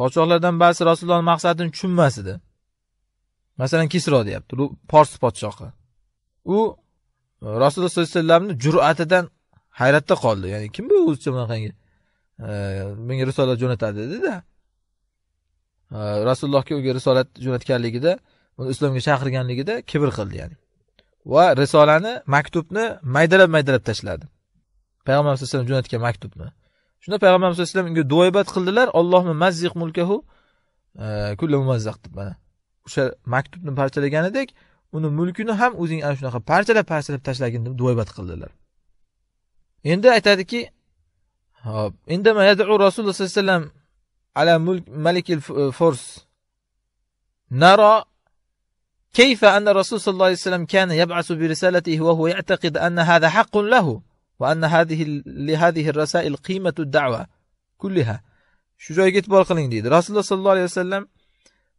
podshohlardan ba'zi rasulullohni maqsadini tushunmas edi masalan kisro deyapti bu fors podshohi u rasululloh sollallohu alayhi vasallamni jur'atidan hayratda qoldi ya'ni kim bu o'zicha bunaqangi e, menga risolat jo'natadi dedida e, rasulullohga unga risolat jo'natganligida uni islomga chaqirganligida kibr qildi ya'ni va risolani maktubni maydalab maydalab tashladi payg'ambarimiz alayhivasallam jo'natgan maktubni shunda alayhi vasallam unga duoibat qildilar allohmi mazziq mulkahu mumazzaq deb mana o'sha maktubni parchalaganidek uni mulkini ham o'zing ana shunaqa parchalab parchalab tashlagin deb duoibat qildilar endi aytadiki hop indama yadu rasululloh sallallohu alayhi vasallam ala mulk malikil fors naro كيف أن الرسول صلى الله عليه وسلم كان يبعث برسالته وهو يعتقد أن هذا حق له وأن هذه لهذه الرسائل قيمة الدعوة كلها shu joyga e'tibor qiling deydi rasululloh sollallohu alayhi vasallam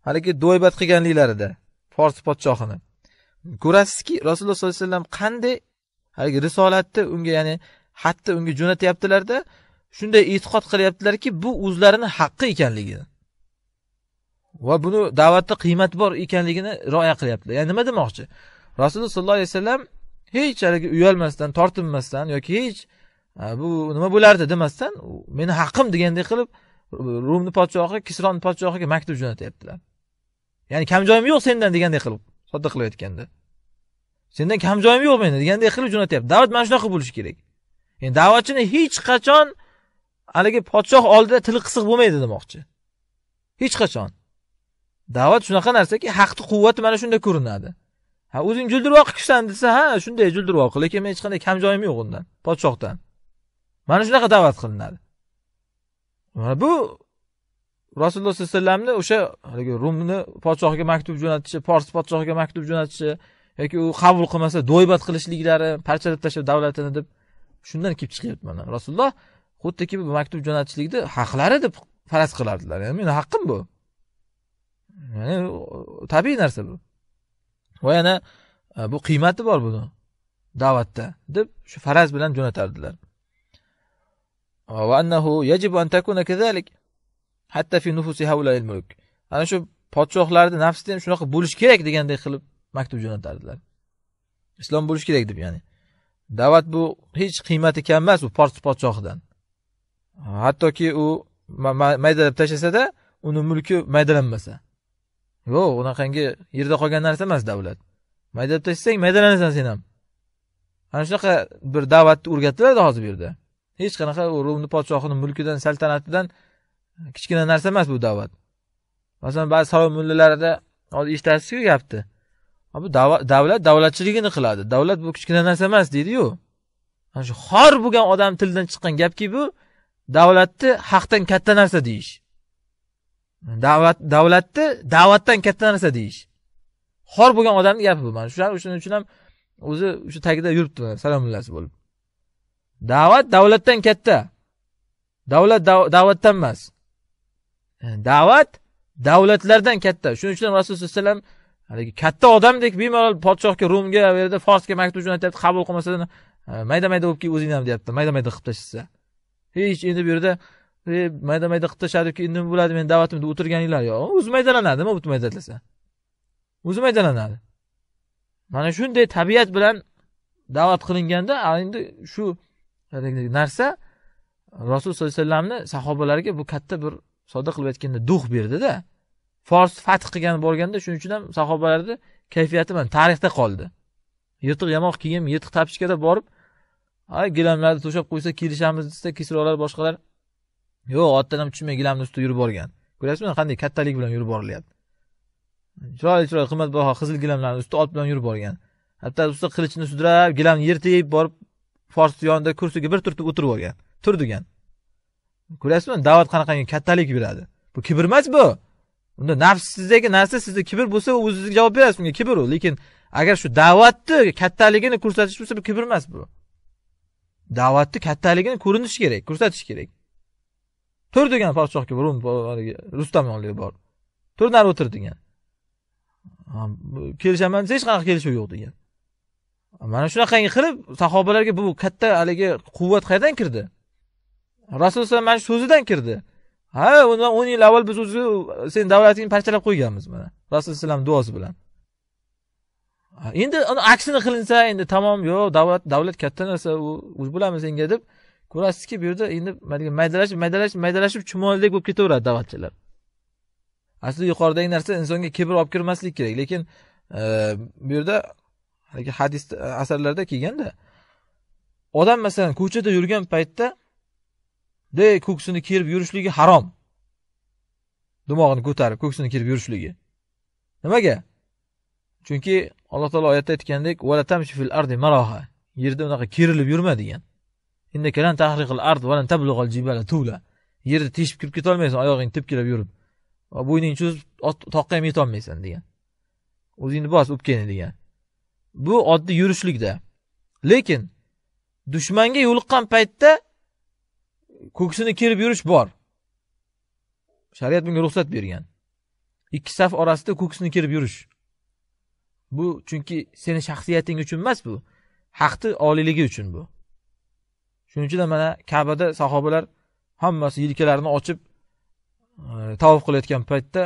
haligi do'ybat qilganliklarida fors podshohini ko'rasizki rasululloh sollallohu alayhi vasallam qanday haligi risolatni unga ya'ni xatni unga jo'natyaptilarda shunday e'tiqod qilyaptilarki bu o'zlarini haqqi ekanligini va buni da'vatda qiymati bor ekanligini rioya qilyaptilar ya'ni nima demoqchi rasululloh sollallohu alayhi vasallam hech haligi uyalmasdan tortinmasdan yoki hech bu nima bo'lardi demasdan meni haqqim degandek qilib rumni podshohi kisron podshohiga maktub jo'natyaptilar ya'ni kam joyim yo'q sendan degandek qilib sodda qilib aytganda sendan kam joyim yo'q meni degandek qilib jo'natyapti da'vat mana shunaqa bo'lishi kerak yani da'vatchini hech qachon haligi podshoh oldida tili qisiq bo'lmaydi demoqchi hech qachon da'vat shunaqa narsaki haqni quvvati mana shunda ko'rinadi ha o'zing juldirvoq qilishsan desa ha shunday juldirvoq lekin men hech qanday kam joyim yo'q undan podshohdan mana shunaqa da'vat qilinadi mana bu rasululloh sallallohu alayhi vasallamni o'sha haligi rumni podshohiga maktub jo'natishi fors podshohiga maktub jo'natishi yoki u qabul qilmasa do'ybat qilishliklari parchalab tashlab davlatini deb shundan kelib chiqyapti mana rasululloh xuddiki bu maktub jo'natishlikni haqlari deb faraz qilardilar ya'ni meni haqqim bu ya'ni tabiiy narsa bu va yana e, bu qiymati bor buni da'vatda deb shu faraz bilan jo'natardilar ana shu podshohlarni nafsida ham shunaqa bo'lishi kerak deganday qilib maktub jo'natardilar islom bo'lishi kerak deb ya'ni da'vat bu hech qiymati kam emas u pors podshohidan hattoki u maydalab tashlasada uni mulki maydalanmasa yo'q unaqangi yerda qolgan narsa emas davlat maydalab tashlasang maydalanasan sen ham ana shunaqa bir da'vatni o'rgatiladi hozir bu yerda hech qanaqa rumni podshohini mulkidan saltanatidan kichkina narsa emas bu da'vat masalan ba'zi saroy mullalarida hozir eshitasizku gapni bu davlat davlatchiligini qiladi davlat bu kichkina narsa emas deydiyu ana shu xor bo'lgan odam tilidan chiqqan gapki bu davlatni haqdan katta narsa deyish da'vat davlatni da'vatdan katta narsa deyish xor bo'lgan odamni gapi bu mana shular shuning uchun ham o'zi o'sha tagida yuribdi salom bo'lib da'vat davlatdan katta davlat da'vatdan emas da'vat davlatlardan katta shuning uchun rasululloh sallallohu alayhi vasallam haligi katta odamdek bemalol podshohga rumga bu yerda forsga maktub jo'natyapti qabul qilmasa mayda mayda bo'lib kelib o'zingni ham deyapti mayda mayda qilib tashlasa hech endi bu yerda E, mayda mayda qilib tashladiki endi nima bo'ladi meni da'vatimda deb o'tirganinglar yo'q o'zi maydalanadi nima mayda maydalasa o'zi maydalanadi mana shunday tabiat bilan da'vat qilinganda endi shu narsa rasululloh sallallohu alayhi vasallamni sahobalarga bu katta bir sodda qilib aytganda duh berdida fors fath qilgan borganda shuning uchun ham sahobalarni kayfiyati mana tarixda qoldi yirtiq yamoq kiyim yirtiq tapichkada borib gilamlarni to'shab qo'ysa kelishamiz desa kisrolar boshqalar yo'q otdan ham tushmay gilamni ustida yurib borgan ko'ryapsizmi qanday kattalik bilan yurib borilyapti chiroyli chiroyli qimmatbaho qizil gilamlarni usti ot bilan yurib borgan hatto usti qilichini sudrab gilamni yirtib borib forsni yonida kursiga bir turtib o'tirib olgan tur degan ko'ryapsizmi da'vat qanaqangi kattalik beradi bu kibr emas bu unda nafs sizdagi narsa sizda kibr bo'lsa o'zingiz javob berasiz bunga kibr u lekin agar shu da'vatni kattaligini ko'rsatish bo'lsa bu kibr emas bu da'vatni kattaligini ko'rinishi kerak ko'rsatish kerak tur degan podshohga rum rustam yonligi bor tur nari o'tir degan kelishaman desa hech qanaqa kelishuv yo'q degan mana shunaqangi qilib sahobalarga bu katta haligi quvvat qayerdan kirdi rasululloh alayhi mana shu so'zidan kirdi ha undan o'n yil avval biz o'zi seni davlatingni parchalab qo'yganmiz mana rasululloh alayhi duosi bilan endi uni aksini qilinsa endi tamom yo'q davlat davlat katta narsa u bilamiz senga deb ko'rasizki bu yerda endi maydalashib maydalashib maydalashib chumolidek bo'lib ketaveradi da'vatchilar aslida yuqoridagi narsa insonga kibr olib kirmaslik kerak lekin e, bu yerda haligi hadis e, asarlarda kelganda odam masalan ko'chada yurgan paytda bunday ko'ksini kerib yurishligi harom dimog'ini ko'tarib ko'ksini kerib yurishligi nimaga chunki alloh taolo oyatda aytgandek yerda unaqa kerilib yurma degan innaka lan tahriqil ard va lan tablug'al jibala tula yerni teshib kirib ketolmaysan oyog'ing tepkilab yurib va bo'yning cho'zib toqqa ham yetolmaysan degan o'zingni bos o'pkangni degan bu oddiy yurishlikda lekin dushmanga yo'liqqan paytda ko'ksini kerib yurish bor shariat bunga ruxsat bergan ikki saf orasida ko'ksini kerib yurish bu chunki seni shaxsiyating uchun emas bu haqni oliyligi uchun bu shuning uchun mana kabada sahobalar hammasi yelkalarini ochib e, tavof qilayotgan paytda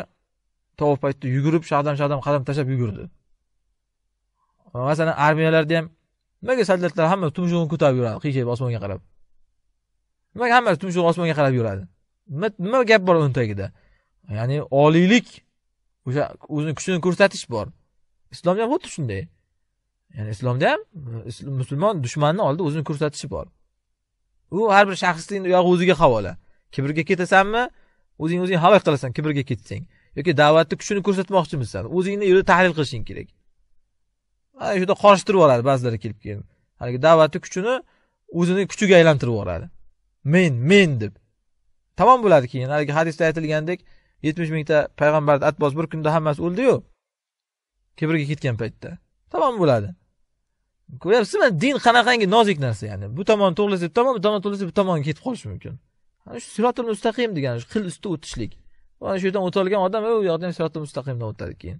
tavof paytda yugurib shahdam shahdam qadam tashlab yugurdi e, masalan armiyalarda ham nimaga soldatlar hamma tumshug'ini ko'tarib yuradi qiyshayib osmonga qarab nimaga hammasi tumshug'i osmonga qarab yuradi nima gap bor uni tagida ya'ni oliylik o'sha o'zini kuchini ko'rsatish bor islomda ham xuddi shunday ya'ni islomda ham e, musulmon dushmanni oldida o'zini ko'rsatishi bor u har bir shaxsning uyog'i o'ziga havola kibrga ketasanmi o'zing o'zing havo qilasan kibrga ketsang yoki da'vatni kuchini ko'rsatmoqchimisan o'zingni yo'lda tahlil qilishing kerak ana shuda qorishtirib yuboradi ba'zilari kelib keyin haligi da'vatni kuchini o'zini kuchiga aylantirib yuboradi men men deb tamom bo'ladi keyin haligi hadisda aytilgandek yetmish mingta payg'ambarni atbos bir kunda hammasi o'ldiyu kibrga ketgan paytda tamom bo'ladi ko'ryapsizmi din qanaqangi nozik narsa ya'ni bu tomon to'g'rilasa bu tomon bu tomon to'g'rilasa bu tomonga ketib qolishi mumkin ana shu sirotul mustaqim degani shu xil usti o'tishlik mana shu yerdan o'tolgan odam u yoqdan ham mustaqimdan o'tadi keyin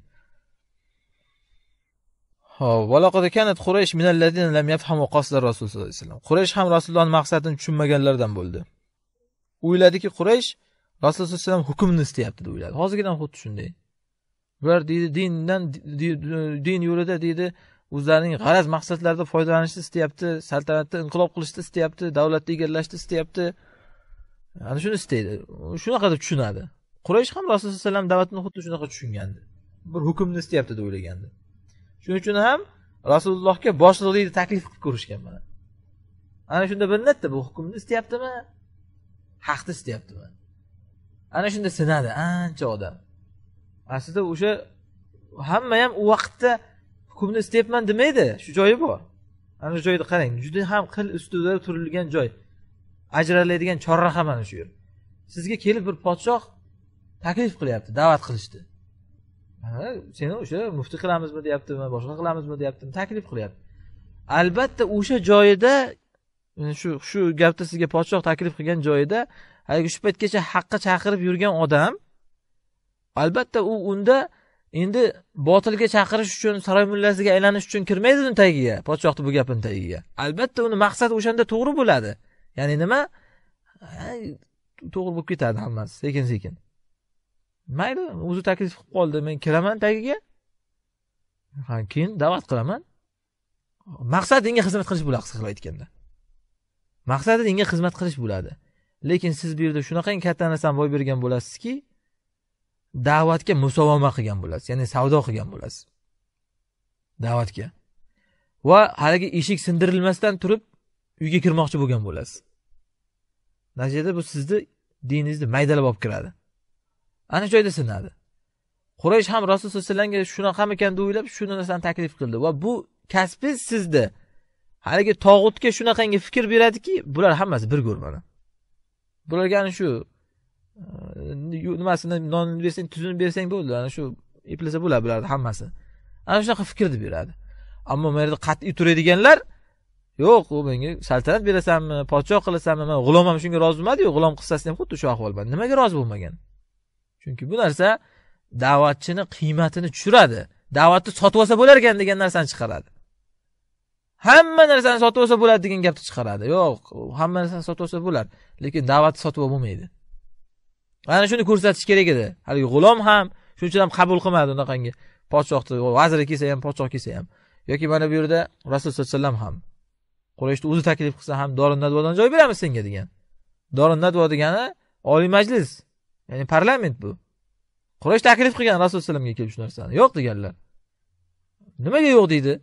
hop quraysh minallazina lam yafhamu rasul sallallohu alayhi vasallam quraysh ham rasululloh maqsadini tushunmaganlardan bo'ldi o'yladiki quraysh rasululloh sallallohu alayhi vasallam hukmni istayapti deb o'yladi hozirgidan xuddi shunday bular deydi dindan din yo'lida deydi o'zlarining g'araz maqsadlarida foydalanishni istayapti saltanatda inqilob qilishni istayapti davlatni egallashni istayapti ana shuni istaydi shunaqa deb tushunadi quraysh ham rasululloh alayhi vasallam da'vatini xuddi shunaqa tushungandi bir hukmni istayapti deb o'ylagandi shuning uchun ham rasulullohga boshliqlikni taklif qilib ko'rishgan mana ana shunda bilinadida bu hukmni istayaptimi haqni istayaptimi ana shunda sinadi ancha odam aslida o'sha hamma ham u vaqtda hukmni istayapman demaydi shu joyi bor ana shu joyni qarang juda ham qil ustida turilgan joy ajraladigan chorraha mana shu yer sizga kelib bir podshoh taklif qilyapti da'vat qilishdi seni o'sha muftiy qilamizmi deyaptimi boshqa qilamizmi deyaptimi taklif qilyapti albatta o'sha joyida shu shu gapni sizga podshoh taklif qilgan joyida haligi shu paytgacha haqqa chaqirib yurgan odam albatta u unda endi botilga chaqirish uchun saroy mullasiga aylanish uchun kirmaydi uni tagiga podshohni bu gapini tagiga albatta uni maqsadi o'shanda to'g'ri bo'ladi ya'ni nima to'g'ri bo'lib ketadi hammasi sekin sekin mayli o'zi taklif qilib qoldi men kiraman tagiga ha keyin da'vat qilaman maqsad dinga xizmat qilish bo'ladi qisqa qilib aytganda maqsadi dinga xizmat qilish bo'ladi lekin siz bu yerda shunaqangi katta narsani boy bergan bo'lasizki da'vatga musovama qilgan bo'lasiz ya'ni savdo qilgan bo'lasiz da'vatga va haligi eshik sindirilmasdan turib uyga kirmoqchi bo'lgan bo'lasiz natijada bu sizni diningizni maydalab olib kiradi ana shu joyda sinadi quraysh ham rasululloh sallallohu alayhi vasallamga shunaqamikan deb o'ylab shu narsani taklif qildi va bu kasbingiz sizni haligi tog'utga shunaqangi fikr beradiki bular hammasi bir go'r mana bularga ana shu nimasini non bersang tuzini bersang bo'ldi ana shu eplasa bo'ladi bularni hammasi ana shunaqa fikrni beradi ammo mana yerda qat'iy turadiganlar yo'q u menga saltanat berasanmi podshoh qilasanmi man g'ulom ham shunga rozi bo'lmadiyu g'ulom qissasida ham xuddi shu ahvol bor nimaga rozi bo'lmagan chunki bu narsa da'vatchini qiymatini tushiradi da'vatni sotib olsa bo'lar ekan degan narsani chiqaradi hamma narsani sotib olsa bo'ladi degan gapni chiqaradi yo'q hamma narsani sotib olsa bo'lar lekin da'vatni sotib olib bo'lmaydi mana shuni ko'rsatish kerak edi haligi g'ulom ham shuning uchun ham qabul qilmadi unaqangi podshohni vaziri kelsa ham podshoh kelsa ham yoki mana bu yerda rasululloh sallallohu alayhi vasallam ham qurayshni o'zi taklif qilsa ham dorin nadvodan joy beramiz senga degan dorin nadvo degani oliy majlis ya'ni parlament bu quraysh taklif qilgan rasululloh alayhi vasallamga kelib shu narsani yo'q deganlar nimaga yo'q deydi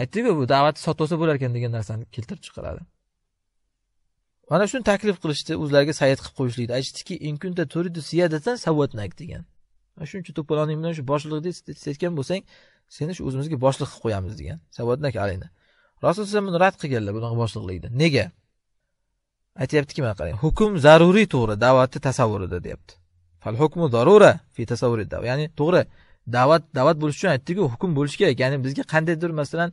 aytdiku bu da'vatni sotib olsa bo'lar ekan degan narsani keltirib chiqaradi mana shuni taklif qilishdi o'zlariga sayt qilib qo'yishlikni aytishdiki inkunta turidu siyadatan savvatnak degan mana shuncha to'paloning bilan shu boshliqni setgan bo'lsang seni shu o'zimizga boshliq qilib qo'yamiz degan savodnak alayna rasululloh buni rad qilganlar bunaqa boshliqlikni nega aytyaptiki mana qarang hukm zaruriy to'g'ri da'vatni tasavvurida deyapti fal hukmu zarura fi tasavvuri ya'ni to'g'ri da'vat da'vat bo'lishi uchun aytdiku hukm bo'lishi kerak ya'ni bizga qandaydir masalan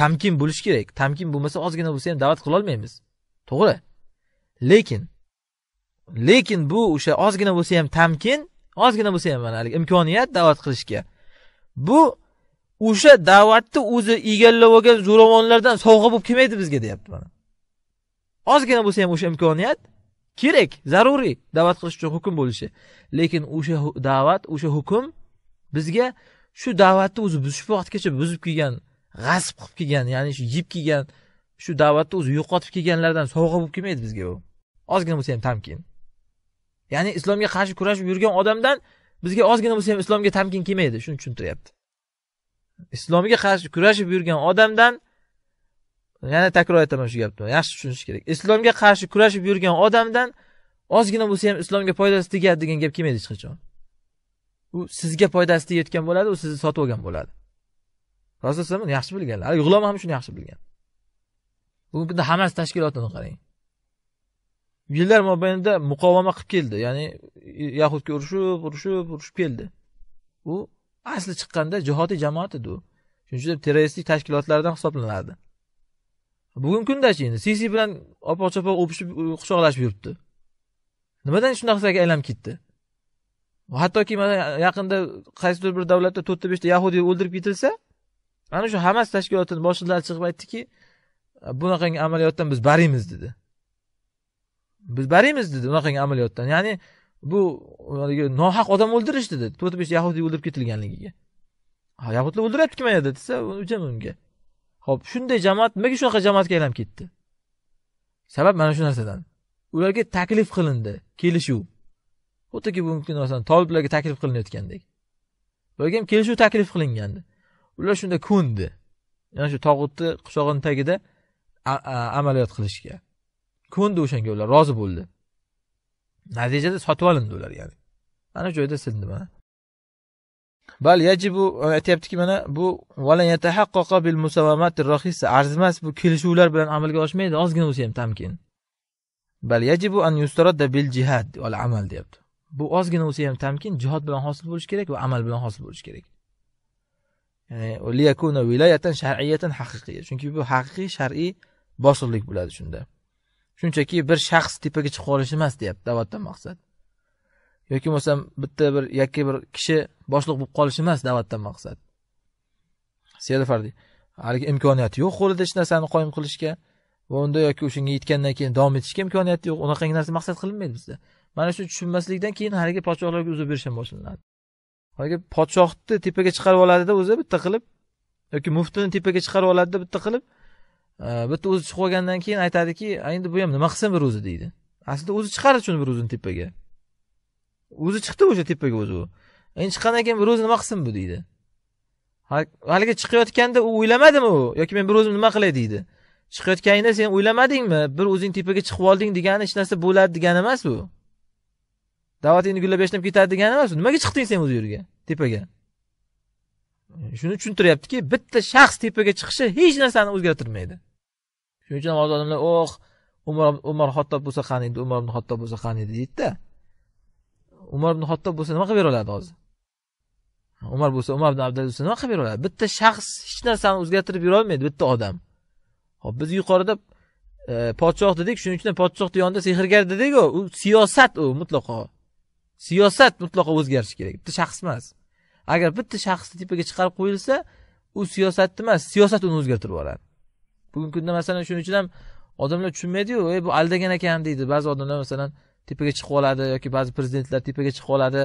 tamkin bo'lishi kerak tamkin bo'lmasa ozgina bo'lsa ham da'vat qilolmaymiz to'g'ri lekin lekin bu o'sha ozgina bo'lsa ham tamkin ozgina bo'lsa ham mana haligi imkoniyat da'vat qilishga bu o'sha da'vatni o'zi egallab olgan zo'ravonlardan sovg'a bo'lib kelmaydi bizga deyapti mana ozgina bo'lsa ham o'sha imkoniyat kerak zaruriy da'vat qilish uchun hukm bo'lishi lekin o'sha da'vat o'sha hukm bizga shu da'vatni o'zi biz shu vaqtgacha buzib kelgan g'asb qilib kelgan ya'ni shu yeb kelgan shu da'vatni o'zi yo'qotib kelganlardan sovg'a bo'lib kelmaydi bizga u ozgina bo'lsa ham tamkin ya'ni islomga qarshi kurashib yurgan odamdan bizga ozgina bo'lsa ham islomga tamkin kelmaydi shuni tushuntiryapti islomga qarshi kurashib yurgan odamdan yana takror aytaman shu gapni yaxshi tushunish kerak islomga qarshi kurashib yurgan odamdan ozgina bo'lsa ham islomga foydasi tegadi degan gap kelmaydi hech qachon u sizga foydasi tegayotgan bo'ladi u sizni sotib olgan bo'ladi rosa yaxshi bilganlar g'ulom ham shuni yaxshi bilgan bugungi kunda hammasi tashkilotini qarang yillar mobaynida muqovama qilib keldi ya'ni yahudga urushib urushib urushib keldi u asli chiqqanda jihodiy jamoat edi u shuning uchun terroristik tashkilotlardan hisoblanardi bugungi kundachi endi sisi bilan opoq chopoq o'pishib quchoqlashib yuribdi nimadan shunaqa narsaga aylanib ketdi hattoki mana yaqinda qaysidir bir davlatda to'rtta beshta yahudiy o'ldirib ketilsa ana shu hamas tashkilotini boshliqlari chiqib aytdiki bunaqangi amaliyotdan biz bariymiz dedi biz baraymiz dedi unaqangi amaliyotdan ya'ni bu nohaq odam o'ldirish dedi to'rt besh yahudiy o'ldirib ketilganligiga ha yahudlar o'ldiryapti kimayada desa ucham unga ho'p shunday jamoat nimaga shunaqa jamoatga aylanib ketdi sabab mana shu narsadan ularga taklif qilindi kelishuv xuddiki bugungi masalan toliblarga taklif qilinayotgandek ularga ham kelishuv taklif qilingandi ular shunda ko'ndi mana shu tog'utni quchog'ini tagida amaliyot qilishga ko'ndi o'shanga ular rozi bo'ldi natijada sotib olindi ular ya'ni ana joyda sindi mana bal yajibu aytyaptiki mana bu bil arzimas bu kelishuvlar bilan amalga oshmaydi ozgina bo'lsa ham tamkin bal yajibu an yustaradda bil jihad val amal deyapti bu ozgina bo'lsa ham tamkin jihod bilan hosil bo'lishi kerak va amal bilan hosil bo'lishi kerak ya'ni viloyatan shar'iyatan haqiqiy chunki bu haqiqiy shar'iy bosiqlik bo'ladi shunda shunchaki bir shaxs tepaga chiqib qolish emas deyapti da'vatdan maqsad yoki bo'lmasam bitta bir yakka bir kishi boshliq bo'lib qolish emas da'vatdan maqsad fardiy haligi imkoniyati yo'q qo'lida hech narsani qoyim qilishga va unda yoki o'shanga yetgandan keyin davom etishga imkoniyati yo'q unaqangi narsa maqsad qilinmaydi bizda mana shu tushunmaslikdan keyin haligi podshohlarga uzr berish ham boshlanadi haligi podshohni tepaga chiqarib oladida o'zi bitta qilib yoki muftini tepaga chiqarib oladida bitta qilib Э, bitta o'zi chiqib olgandan keyin aytadiki endi bu ham nima qilsin bir o'zi deydi aslida o'zi chiqardi shuni bir o'zini tepaga o'zi chiqdi o'sha tepaga o'zi u endi chiqqandan keyin bir o'zi nima qilsin bu deydi haligi chiqayotganda u o'ylamadimi u yoki men bir o'zim nima qilay deydi chiqayotganingda sen o'ylamadingmi bir o'zing tepaga chiqib olding degani hech narsa bo'ladi degani emas u da'vatingni gullab yashnab ketadi degani emas nimaga chiqding sen o'zi yerga tepaga shuni tushuntiryaptiki bitta shaxs tepaga chiqishi hech narsani o'zgartirmaydi shuning uchun hozir odamlar oh umar umar xattob bo'lsa qani edi umar ibn xattob bo'lsa qani edi deydida umar ibn xattob bo'lsa nima qilib bera oladi hozir umar bo'lsa umar ibn abdulaziz bo'lsa nima qilib bera oladi bitta shaxs hech narsani o'zgartirib yurolmaydi bitta odam hop biz yuqorida e, podshoh dedik shuning uchun podshohni yonida sehrgar dedikku u siyosat u mutlaqo siyosat mutlaqo o'zgarishi kerak bitta shaxs emas agar bitta shaxsni tepaga chiqarib qo'yilsa u siyosatni emas siyosat uni o'zgartirib yuboradi bugungi kunda masalan shuning uchun ham odamlar tushunmaydiyu ey bu aldagan ekan deydi ba'zi odamlar masalan tepaga chiqib oladi yoki ba'zi prezidentlar tepaga chiqib oladi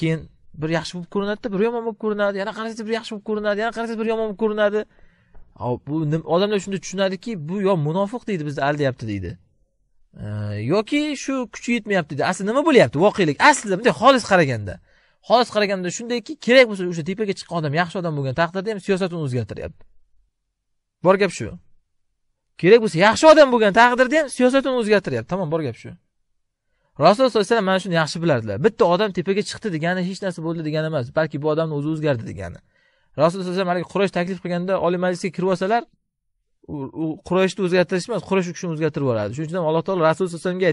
keyin bir yaxshi bo'lib ko'rinadida bir yomon bo'lib ko'rinadi yana qarasangiz bir yaxshi bo'lib ko'rinadi yana qarasangiz bir yomon bo'lib ko'rinadi bu odamlar shunda tushunadiki bu yo munofiq deydi bizni aldayapti deydi yoki shu kuchi yetmayapti deydi asli nima bo'lyapti voqelik aslida bunday xolis qaraganda xolis qaraganda shundayki kerak bo'lsa o'sha tepaga chiqqan odam yaxshi odam bo'lgan taqdirda ham siyosatini o'zgartiryapti bor gap shu kerak bo'lsa yaxshi odam bo'lgan taqdirda ham siyosatini o'zgartiryapti tamom bor gap shu rasululloh sollallohu alayhi vasallam mana shuni yaxshi bilardilar bitta odam tepaga chiqdi degani hech narsa bo'ldi degani emas balki bu odamni o'zi o'zgardi degani rasululloh sallallohu alayhi vasallam haligi quraysh taklif qilganda oliy majlisga kirib olsalar u qurayshni o'zgartirish emas quraysh u kishini o'zgartirib yuboradi shuning uchun ham alloh taolo rasululloh alayhi vasallamga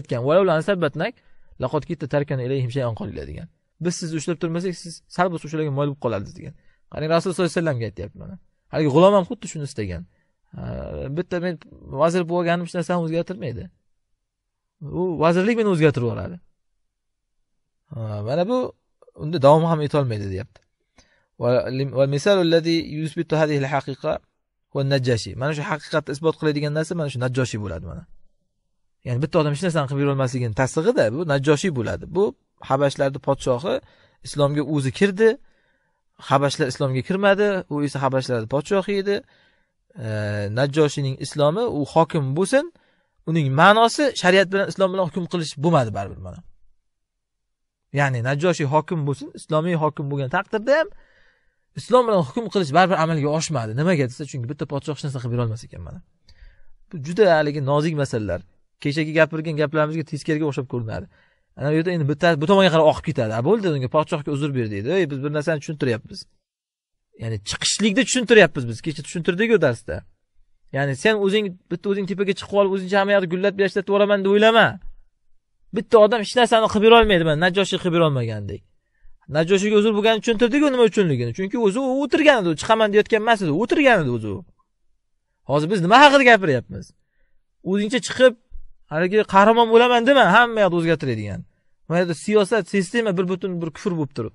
aytgan degan biz sizni ushlab turmasak siz sal bo'lsa o'shalarga moyil bo'lib qolasiz degan qarang rasululloh sallallohu alayhi vasallamga aytyapti mana haligi g'ulom ham xuddi shuni istagan bitta men vazir bo'lib olganim hech narsani o'zgartirmaydi u vazirlik meni o'zgartirib yuboradi mana bu unda davom ham etolmaydi deyapti mana shu haqiqatni isbot qiladigan narsa mana shu najjoshiy bo'ladi mana ya'ni bitta odam hech narsani qilib yurolmasligini tasdig'ida bu najjoshiy bo'ladi bu habashlarni podshohi islomga o'zi kirdi habashlar islomga kirmadi u esa habashlarni podshohi edi najjoshiyning islomi u hokim bo'lsin uning ma'nosi shariat bilan islom bilan hukm qilish bo'lmadi baribir mana ya'ni najjoshiy hokim bo'lsin islomiy hokim bo'lgan taqdirda ham islom bilan hukm qilish baribir amalga oshmadi nimaga desa chunki bitta podshoh hech narsa qilib berolmas ekan mana bu juda haligi nozik masalalar kechagi gapirgan gaplarimizga teskariga o'xshab ko'rinadi ana u yerda endi bu tomonga qarab oqib ketadi bo'ldi unga podshohga uzr ber deydi ey biz bir narsani tushuntiryapmiz ya'ni chiqishlikda tushuntiryapmiz biz kecha tushuntirdikku darsda ya'ni sen o'zing bitta o'zing tepaga chiqib olib o'zing yoqni gullatib yashlatib yuboraman deb o'ylama bitta odam hech narsani qilib berolmaydi mana najoshi qilib berolmagandek najoshiga uzr bo'lganini tushuntirdiku nima uchunligini chunki o'zi u o'tirgan edi chiqaman deyotgan emas edi o'tirgan edi o'zi u hozir biz nima haqida gapiryapmiz o'zingcha chiqib haligi qahramon bo'laman dema hamma yoqni o'zgartiradigan mana yerda siyosat sistema bir butun bir kufr bo'lib turib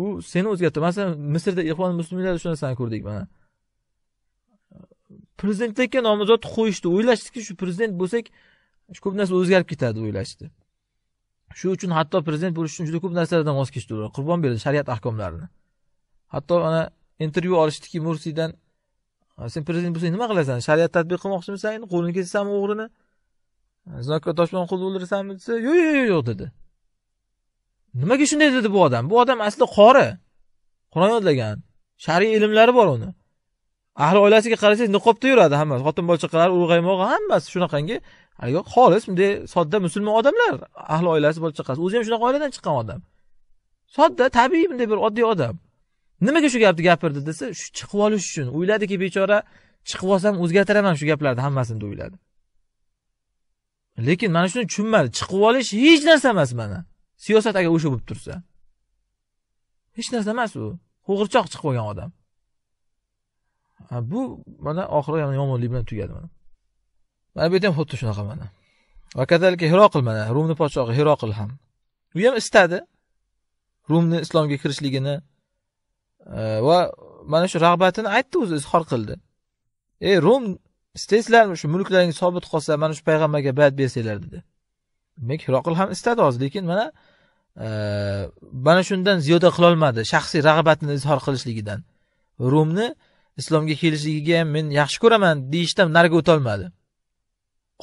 u seni o'zgartirdi masalan misrda ixvon muslimlarda shu narsani ko'rdik mana prezidentlikka nomzod qo'yishdi o'ylashdiki shu prezident bo'lsak ko'p narsa o'zgarib ketadi o'ylashdi shu uchun hatto prezident bo'lish uchun juda ko'p narsalardan voz kechdi ular qurbon berdi shariat ahkomlarini hatto mana intervyu olishdiki mursiydan sen prezident bo'lsang nima qilasan shariat tatbiq qilmoqchimisan endi qo'lini kesasanmi o'g'rini zinokor qo'lni o'ldirasanmi desa yo'q yo'q yo'q dedi nimaga shunday dedi bu odam bu odam asli qori qur'on yodlagan shariy ilmlari bor uni ahli oilasiga qarasangiz niqobda yuradi hammasi xotin bolchaqalar ulg'aymog'i hammasi shunaqangi haligi xolis bunday sodda musulmon odamlar ahli oilasi bolchaqasi o'zi ham shunaqa oiladan chiqqan odam sodda tabiiy bunday bir oddiy odam nimaga shu gapni gapirdi desa shu chiqib olish uchun o'yladiki bechora chiqib olsam o'zgartiraman shu gaplarni hammasini deb o'yladi lekin mana shuni tushunmadi chiqib olish hech narsa emas mana siyosat agar o'sha bo'lib tursa hech narsa emas u qo'g'irchoq chiqib olgan odam bu mana oxiri yana yomonlik bilan tugadi mana mana bu yerda ham xuddi shunaqa mana va kazalika hiroqil mana rumni podshohi hiroqil ham u ham istadi rumni islomga kirishligini va э, mana shu rag'batini aytdi o'zi izhor qildi ey rum istaysizlarmi shu mulklaringiz sobit qolsa mana shu payg'ambarga bayat bersanglar dedi demak hiroqil ham istadi hozir lekin mana e, mana shundan ziyoda qilolmadi shaxsiy rag'batini izhor qilishligidan rumni islomga kelishligiga ham men yaxshi ko'raman deyishdan nariga o'tolmadi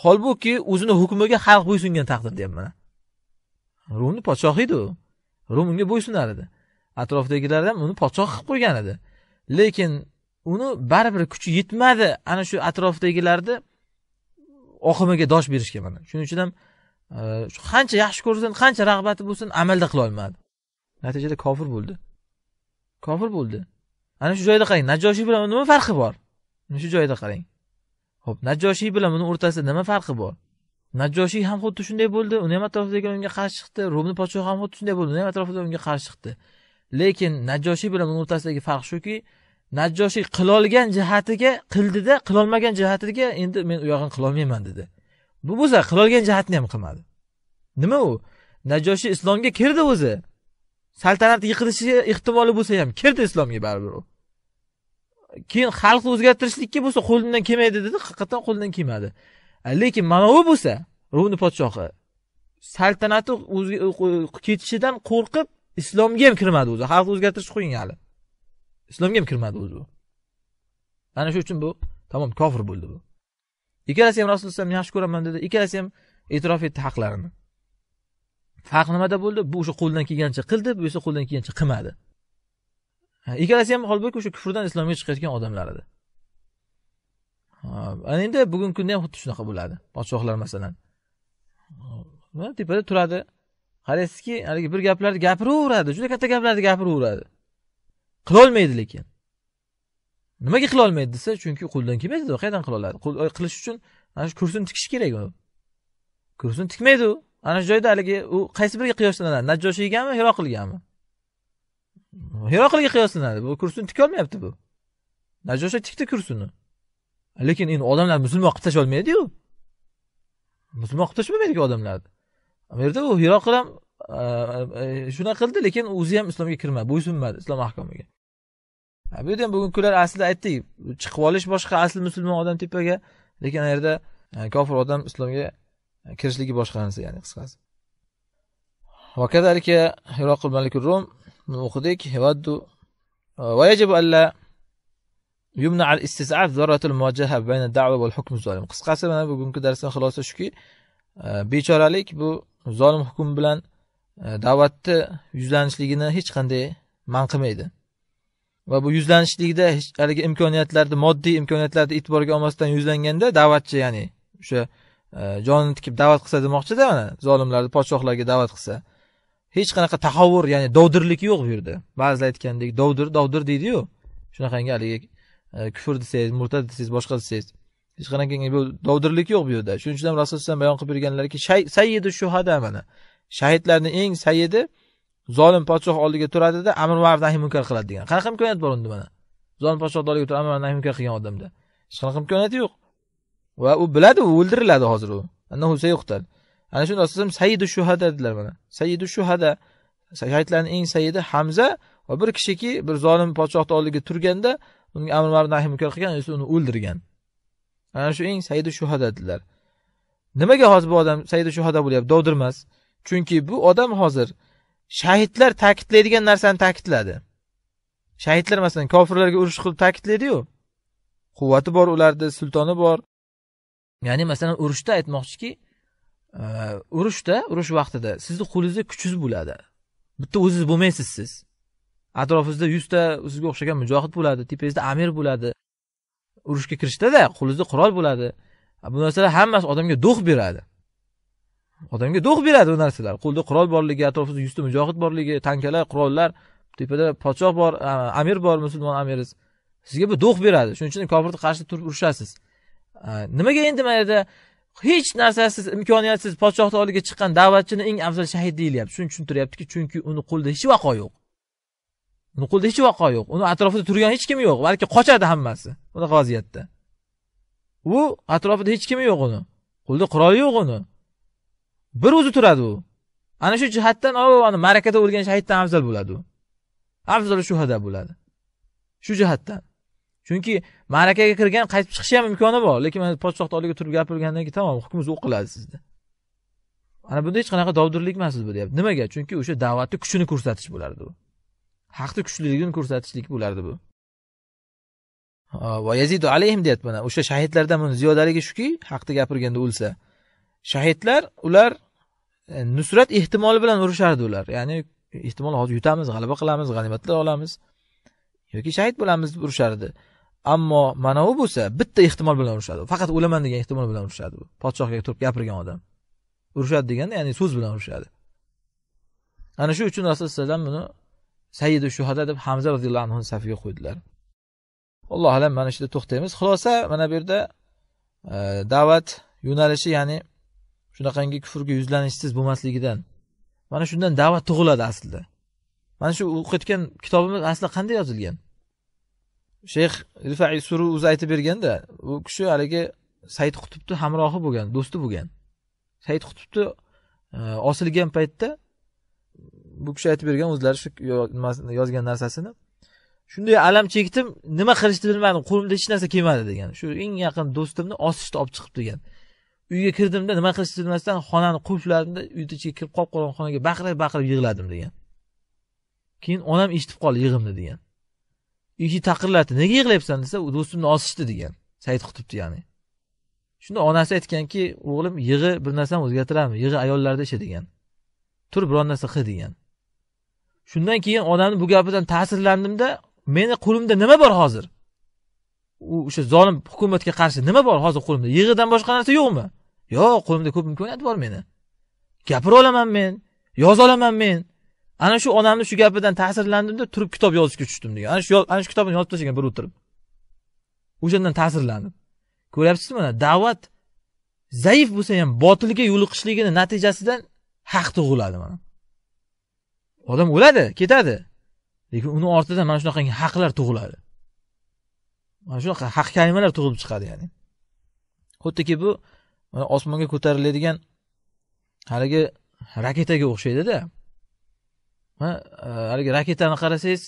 holbuki o'zini hukmiga xalq bo'ysungan taqdirda ham mana rumni podshohi edi u rum unga bo'ysunar edi atrofdagilar ham uni podshoh qilib qo'ygan edi lekin uni baribir kuchi yetmadi ana shu atrofdagilarni oqimiga dosh berishga mana shuning uchun ham e, qancha yaxshi ko'rsin qancha rag'bati bo'lsin amalda qilolmadi natijada kofir bo'ldi kofir bo'ldi ana shu joyda qarang najoshiy bilan nima farqi bor mana shu joyda qarang ho'p najoshiy bilan buni o'rtasida nima farqi bor najoshiy ham xuddi shunday bo'ldi uni ham atrofidagilar unga qarshi chiqdi rumni podshohi ham xuddi shunday bo'ldi uni ham atrofida unga qarshi chiqdi lekin najjoshiy bilan uni o'rtasidagi farq shuki najjoshiy qilolgan jihatiga qildida qilolmagan jihatiga endi men u yog'ini qilolmayman dedi bu bo'lsa qilolgan jihatni ham qilmadi nima u najjoshiy islomga kirdi o'zi saltanat yiqilishi ehtimoli bo'lsa ham kirdi islomga baribir u keyin xalqni o'zgartirishlikka bo'lsa qo'limdan kelmaydi dedi haqiqatdan qo'lidan kelmadi lekin mana u bo'lsa rumni podshohi saltanati ketishidan qo'rqib islomga ham kirmadi o'zi xalqni o'zgartirish qo'ying hali islomga ham kirmadi o'zi u ana shu uchun bu tamom kofir bo'ldi bu ikkalasi ham rasululloh alayhivasallam yaxshi ko'raman dedi ikkalasi ham e'tirof etdi haqlarini farq nimada bo'ldi bu o'sha qo'ldan kelgancha qildi bu esa qo'ldan kelgancha qilmadi ikkalasi ham holbuki o'sha kufrdan islomga chiqayotgan odamlar edi ana endi bugungi kunda ham xuddi shunaqa bo'ladi podshohlar masalan tepada turadi qaraysizki haligi bir gaplarni gapiraveradi juda katta gaplarni gapiraveradi qilolmaydi lekin nimaga qilolmaydi desa chunki qo'ldan kelmaydi qayerdan qila oladi qilish uchun ana shu kursini tikishi kerak u kursini tikmaydi u ana shu joyda haligi u qaysi biriga qiyoslanadi najjoshiygami heroqilgami heroqilga qiyoslanadi bu kursini tikolmayapti bu najoshiy tikdi kursini lekin endi odamlar musulmon qilib tashlolmaydiyu musulmon qilib tashlamaydiku odamlarni bu yerda u hiro ham e, e, e, shunaqa qildi lekin o'zi ham islomga kirmadi bo'ysunmadi islom ahkomiga bu yerda ham bugungilar aslida aytdik chiqib olish boshqa asli musulmon odam tepaga lekin u yerda kofir odam islomga kirishligi boshqa narsa ya'ni qisqasi وكذلك هراق الملك الروم وخديك يود ويجب ألا يمنع الاستسعاف ذرة المواجهة بين الدعوة والحكم الظالم qisqasi mana بقول كدرسنا خلاصة شكي bechoralik bu zolim hukm bilan e, da'vatni yuzlanishligini hech qanday man qilmaydi va bu yuzlanishlikda haligi imkoniyatlarni moddiy imkoniyatlarni e'tiborga olmasdan yuzlanganda da'vatchi ya'ni o'sha e, jonini tikib da'vat qilsa demoqchida mana zolimlarni podshohlarga da'vat qilsa hech qanaqa tahovvur ya'ni dovdirlik yo'q bu yerda ba'zilar aytgandek dovdir dovdir deydiyu shunaqangi haligi e, kufr desangiz murtad desangiz boshqa desangiz hech qanaqangi bu dovdirlik yo'q bu yerda shuning uchun ham rasululloh alayhivasallam bayon qilib berganlarki sayyidi shuhada mana shahidlarni eng sayidi zolim podshoh oldiga turadida amr ma'ruf nahiy munkar qiladi degan qanaqa imkoniyat bor unda mana zolim podshohni oldiga turib amr nahiy munkar qilgan odamda hech qanaqa imkoniyati yo'q va u biladi u o'ldiriladi hozir u ana shuni rasululloh sayyidu shuhada dedilar mana sayyidu shuhada shahidlarni eng sayidi hamza va bir kishiki bir zolim podshohni oldiga turganda unga amr ma'ruf nahiy munkar qilgan uni o'ldirgan ana shu eng saydu shuhada dedilar nimaga hozir bu odam saydu shuhada bo'lyapti dovdirmas chunki bu odam hozir shahidlar ta'kidlaydigan narsani ta'kidladi shahidlar masalan kofirlarga urush qilib ta'kidlaydiyu quvvati bor ularni sultoni bor ya'ni masalan urushda aytmoqchiki e, urushda urush vaqtida sizni qo'lingizda kuchingiz bo'ladi bitta o'zingiz bo'lmaysiz siz atrofingizda yuzta sizga o'xshagan mujohid bo'ladi tepangizda amir bo'ladi urushga kirishdada qo'lingizda qurol bo'ladi bu narsalar hammasi odamga do'x beradi odamga do'x beradi bu narsalar qo'lida qurol borligi atrofida yuzta mujohid borligi tankalar qurollar tepada podshoh bor amir bor musulmon amiri sizga bu do'x beradi shuning uchun kofirni qarshi turib urushasiz nimaga endi mana yerda hech narsasiz imkoniyatsiz podshohni oldiga chiqqan da'vatchini eng afzal shahid deyilyapti shuni tushuntiryaptiki chunki uni qo'lida hech vaqo yo'q uni qo'lida hech vaqo yo'q uni atrofida turgan hech kim yo'q balki qochadi hammasi bunaqa vaziyatda u atrofida hech kimi yo'q uni qo'lida quroli yo'q uni bir o'zi turadi u ana shu jihatdan ollohni ma'rakada o'lgan shahiddan afzal bo'ladi u afzal shuhada bo'ladi shu jihatdan chunki ma'rakaga kirgan qaytib chiqishi ham imkoni bor lekin mana podshohni oldiga turib gapirgandan keyin tamom hukmingiz o'qiladi sizni ana bunda hech qanaqa dovdirlik emas deyapti nimaga chunki o'sha da'vatni kuchini ko'rsatish bo'lardi u haqni kuchliligini ko'rsatishlik bo'lardi bu va yazidu alayhim deyapti mana o'sha shahidlardan buni ziyodaligi shuki haqni gapirganda o'lsa shahidlar ular e, nusrat ehtimoli bilan urushardi ular ya'ni ehtimol hozir yutamiz g'alaba qilamiz g'animatlar olamiz yoki shahid bo'lamiz deb urushardi ammo mana u bo'lsa bitta ehtimol bilan urushadi faqat o'laman degan ehtimol bilan urushadi bu podshohga turib gapirgan odam urushadi deganda ya'ni so'z bilan urushadi ana shu uchun rasululloh alayhi vasallam buni sayyidu shuhada deb hamza roziyallohu anhuni safiga qo'ydilar allohu alam mana shu yerda to'xtaymiz xulosa mana bu yerda e, da'vat yo'nalishi ya'ni shunaqangi kufrga yuzlanishsiz bo'lmasligidan mana shundan da'vat tug'iladi aslida mana shu o'qiyotgan kitobimiz aslida qanday yozilgan shayx rifai suru o'zi aytib berganda u kishi haligi said qutubni hamrohi bo'lgan do'sti bo'lgan said qutubni e, osilgan paytda bu kishi aytib bergan o'zlari shu yozgan narsasini shunday alam chekdim nima qilishni bilmadim qo'limda hech narsa kelmadi degan shu eng yaqin do'stimni osishda olib chiqib degan uyga kirdimda nima qilishni bilmasdan xonani qulfladimda uyni ichiga kirib qolib qolgan xonaga baqirib baqirib yig'ladim degan keyin onam eshitib qoldi yig'imni degan eshik taqirlatdi nega yig'layapsan desa u do'stimni osishdi degan said qutubni ya'ni shunda onasi aytganki o'g'lim yig'i bir narsani o'zgartiramiz yig'i ayollarda ishi degan tur biron narsa qil degan shundan keyin odamni bu gapidan ta'sirlandimda meni qo'limda nima bor hozir u o'sha zolim hukumatga qarshi nima bor hozir qo'limda yig'idan boshqa narsa yo'qmi yo'q qo'limda ko'p imkoniyat bor meni gapira olaman men yoza olaman men ana shu odamni shu gapidan ta'sirlandimda turib kitob yozishga tushdim degan ana shu ana shu kitobni yozib tashlagan bir o'tirib o'shandan ta'sirlandim ko'ryapsizmi mana da'vat zaif bo'lsa ham botilga yo'liqishligini natijasidan haq tug'iladi mana odam o'ladi ketadi lekin uni ortidan mana shunaqangi haqlar tug'iladi mana shunaqa haq kalimalar tug'ilib chiqadi ya'ni xuddiki bu mana osmonga ko'tariladigan haligi raketaga o'xshaydida e, haligi raketani qarasangiz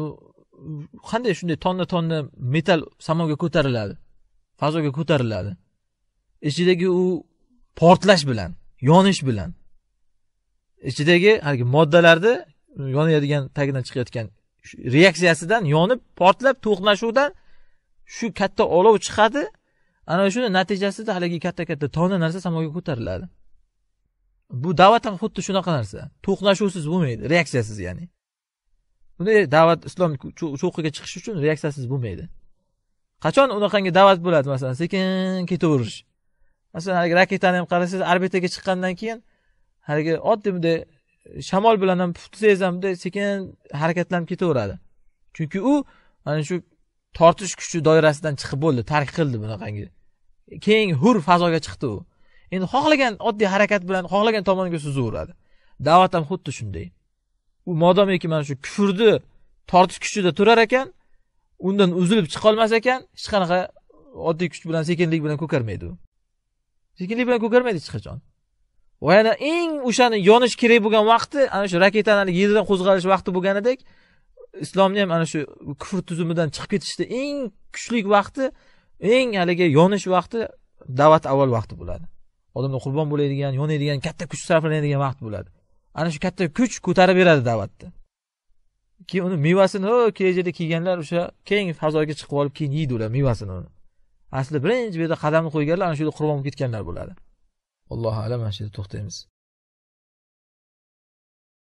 u qanday shunday tonna tonna metal samoga ko'tariladi fazoga ko'tariladi ichidagi u portlash bilan yonish bilan ichidagi haligi moddalarni yonayotgan tagidan chiqayotgan reaksiyasidan yonib portlab to'qnashuvdan shu katta olov chiqadi ana shuni natijasida haligi katta katta tonna narsa samoga ko'tariladi bu da'vat ham xuddi shunaqa narsa to'qnashuvsiz bo'lmaydi reaksiyasiz ya'ni bunday da'vat islom cho'qqiga chiqish uchun reaksiyasiz bo'lmaydi qachon unaqangi da'vat bo'ladi masalan sekin ketaverish masalan haligi raketani ham qarasangiz orbitaga chiqqandan keyin haligi oddiy bunday shamol bilan ham tutsangiz ham bunday sekin harakatlanib ketaveradi chunki u mana shu tortish kuchi doirasidan chiqib bo'ldi tark qildi bunaqangi keng hur fazoga chiqdi u endi xohlagan oddiy harakat bilan xohlagan tomonga suzaveradi da'vat ham xuddi shunday u modomiki mana shu kufrni tortish kuchida turar ekan undan uzilib chiqolmas ekan hech qanaqa oddiy kuch bilan sekinlik bilan ko'karmaydi u sekinlik bilan ko'karmaydi hech qachon va yana eng o'shani yonish kerak bo'lgan vaqti ana shu raketani haligi yerdan qo'zg'alish vaqti bo'lganidek islomni ham ana shu kufr tuzumidan chiqib ketishni eng kuchli vaqti eng haligi yonish vaqti da'vat avval vaqti bo'ladi odamlar qurbon bo'ladigan yonadigan katta kuch sarflanadigan vaqt bo'ladi ana shu katta kuch ko'tarib beradi da'vatni keyin uni mevasini kelajakda kelganlar o'sha keng fazoga chiqib olib keyin yeydi ular mevasini uni aslida birinchi bu yerda qadamni qo'yganlar ana shu yerda qurbon bo'lib ketganlar bo'ladi والله أعلم أنشد تختيمز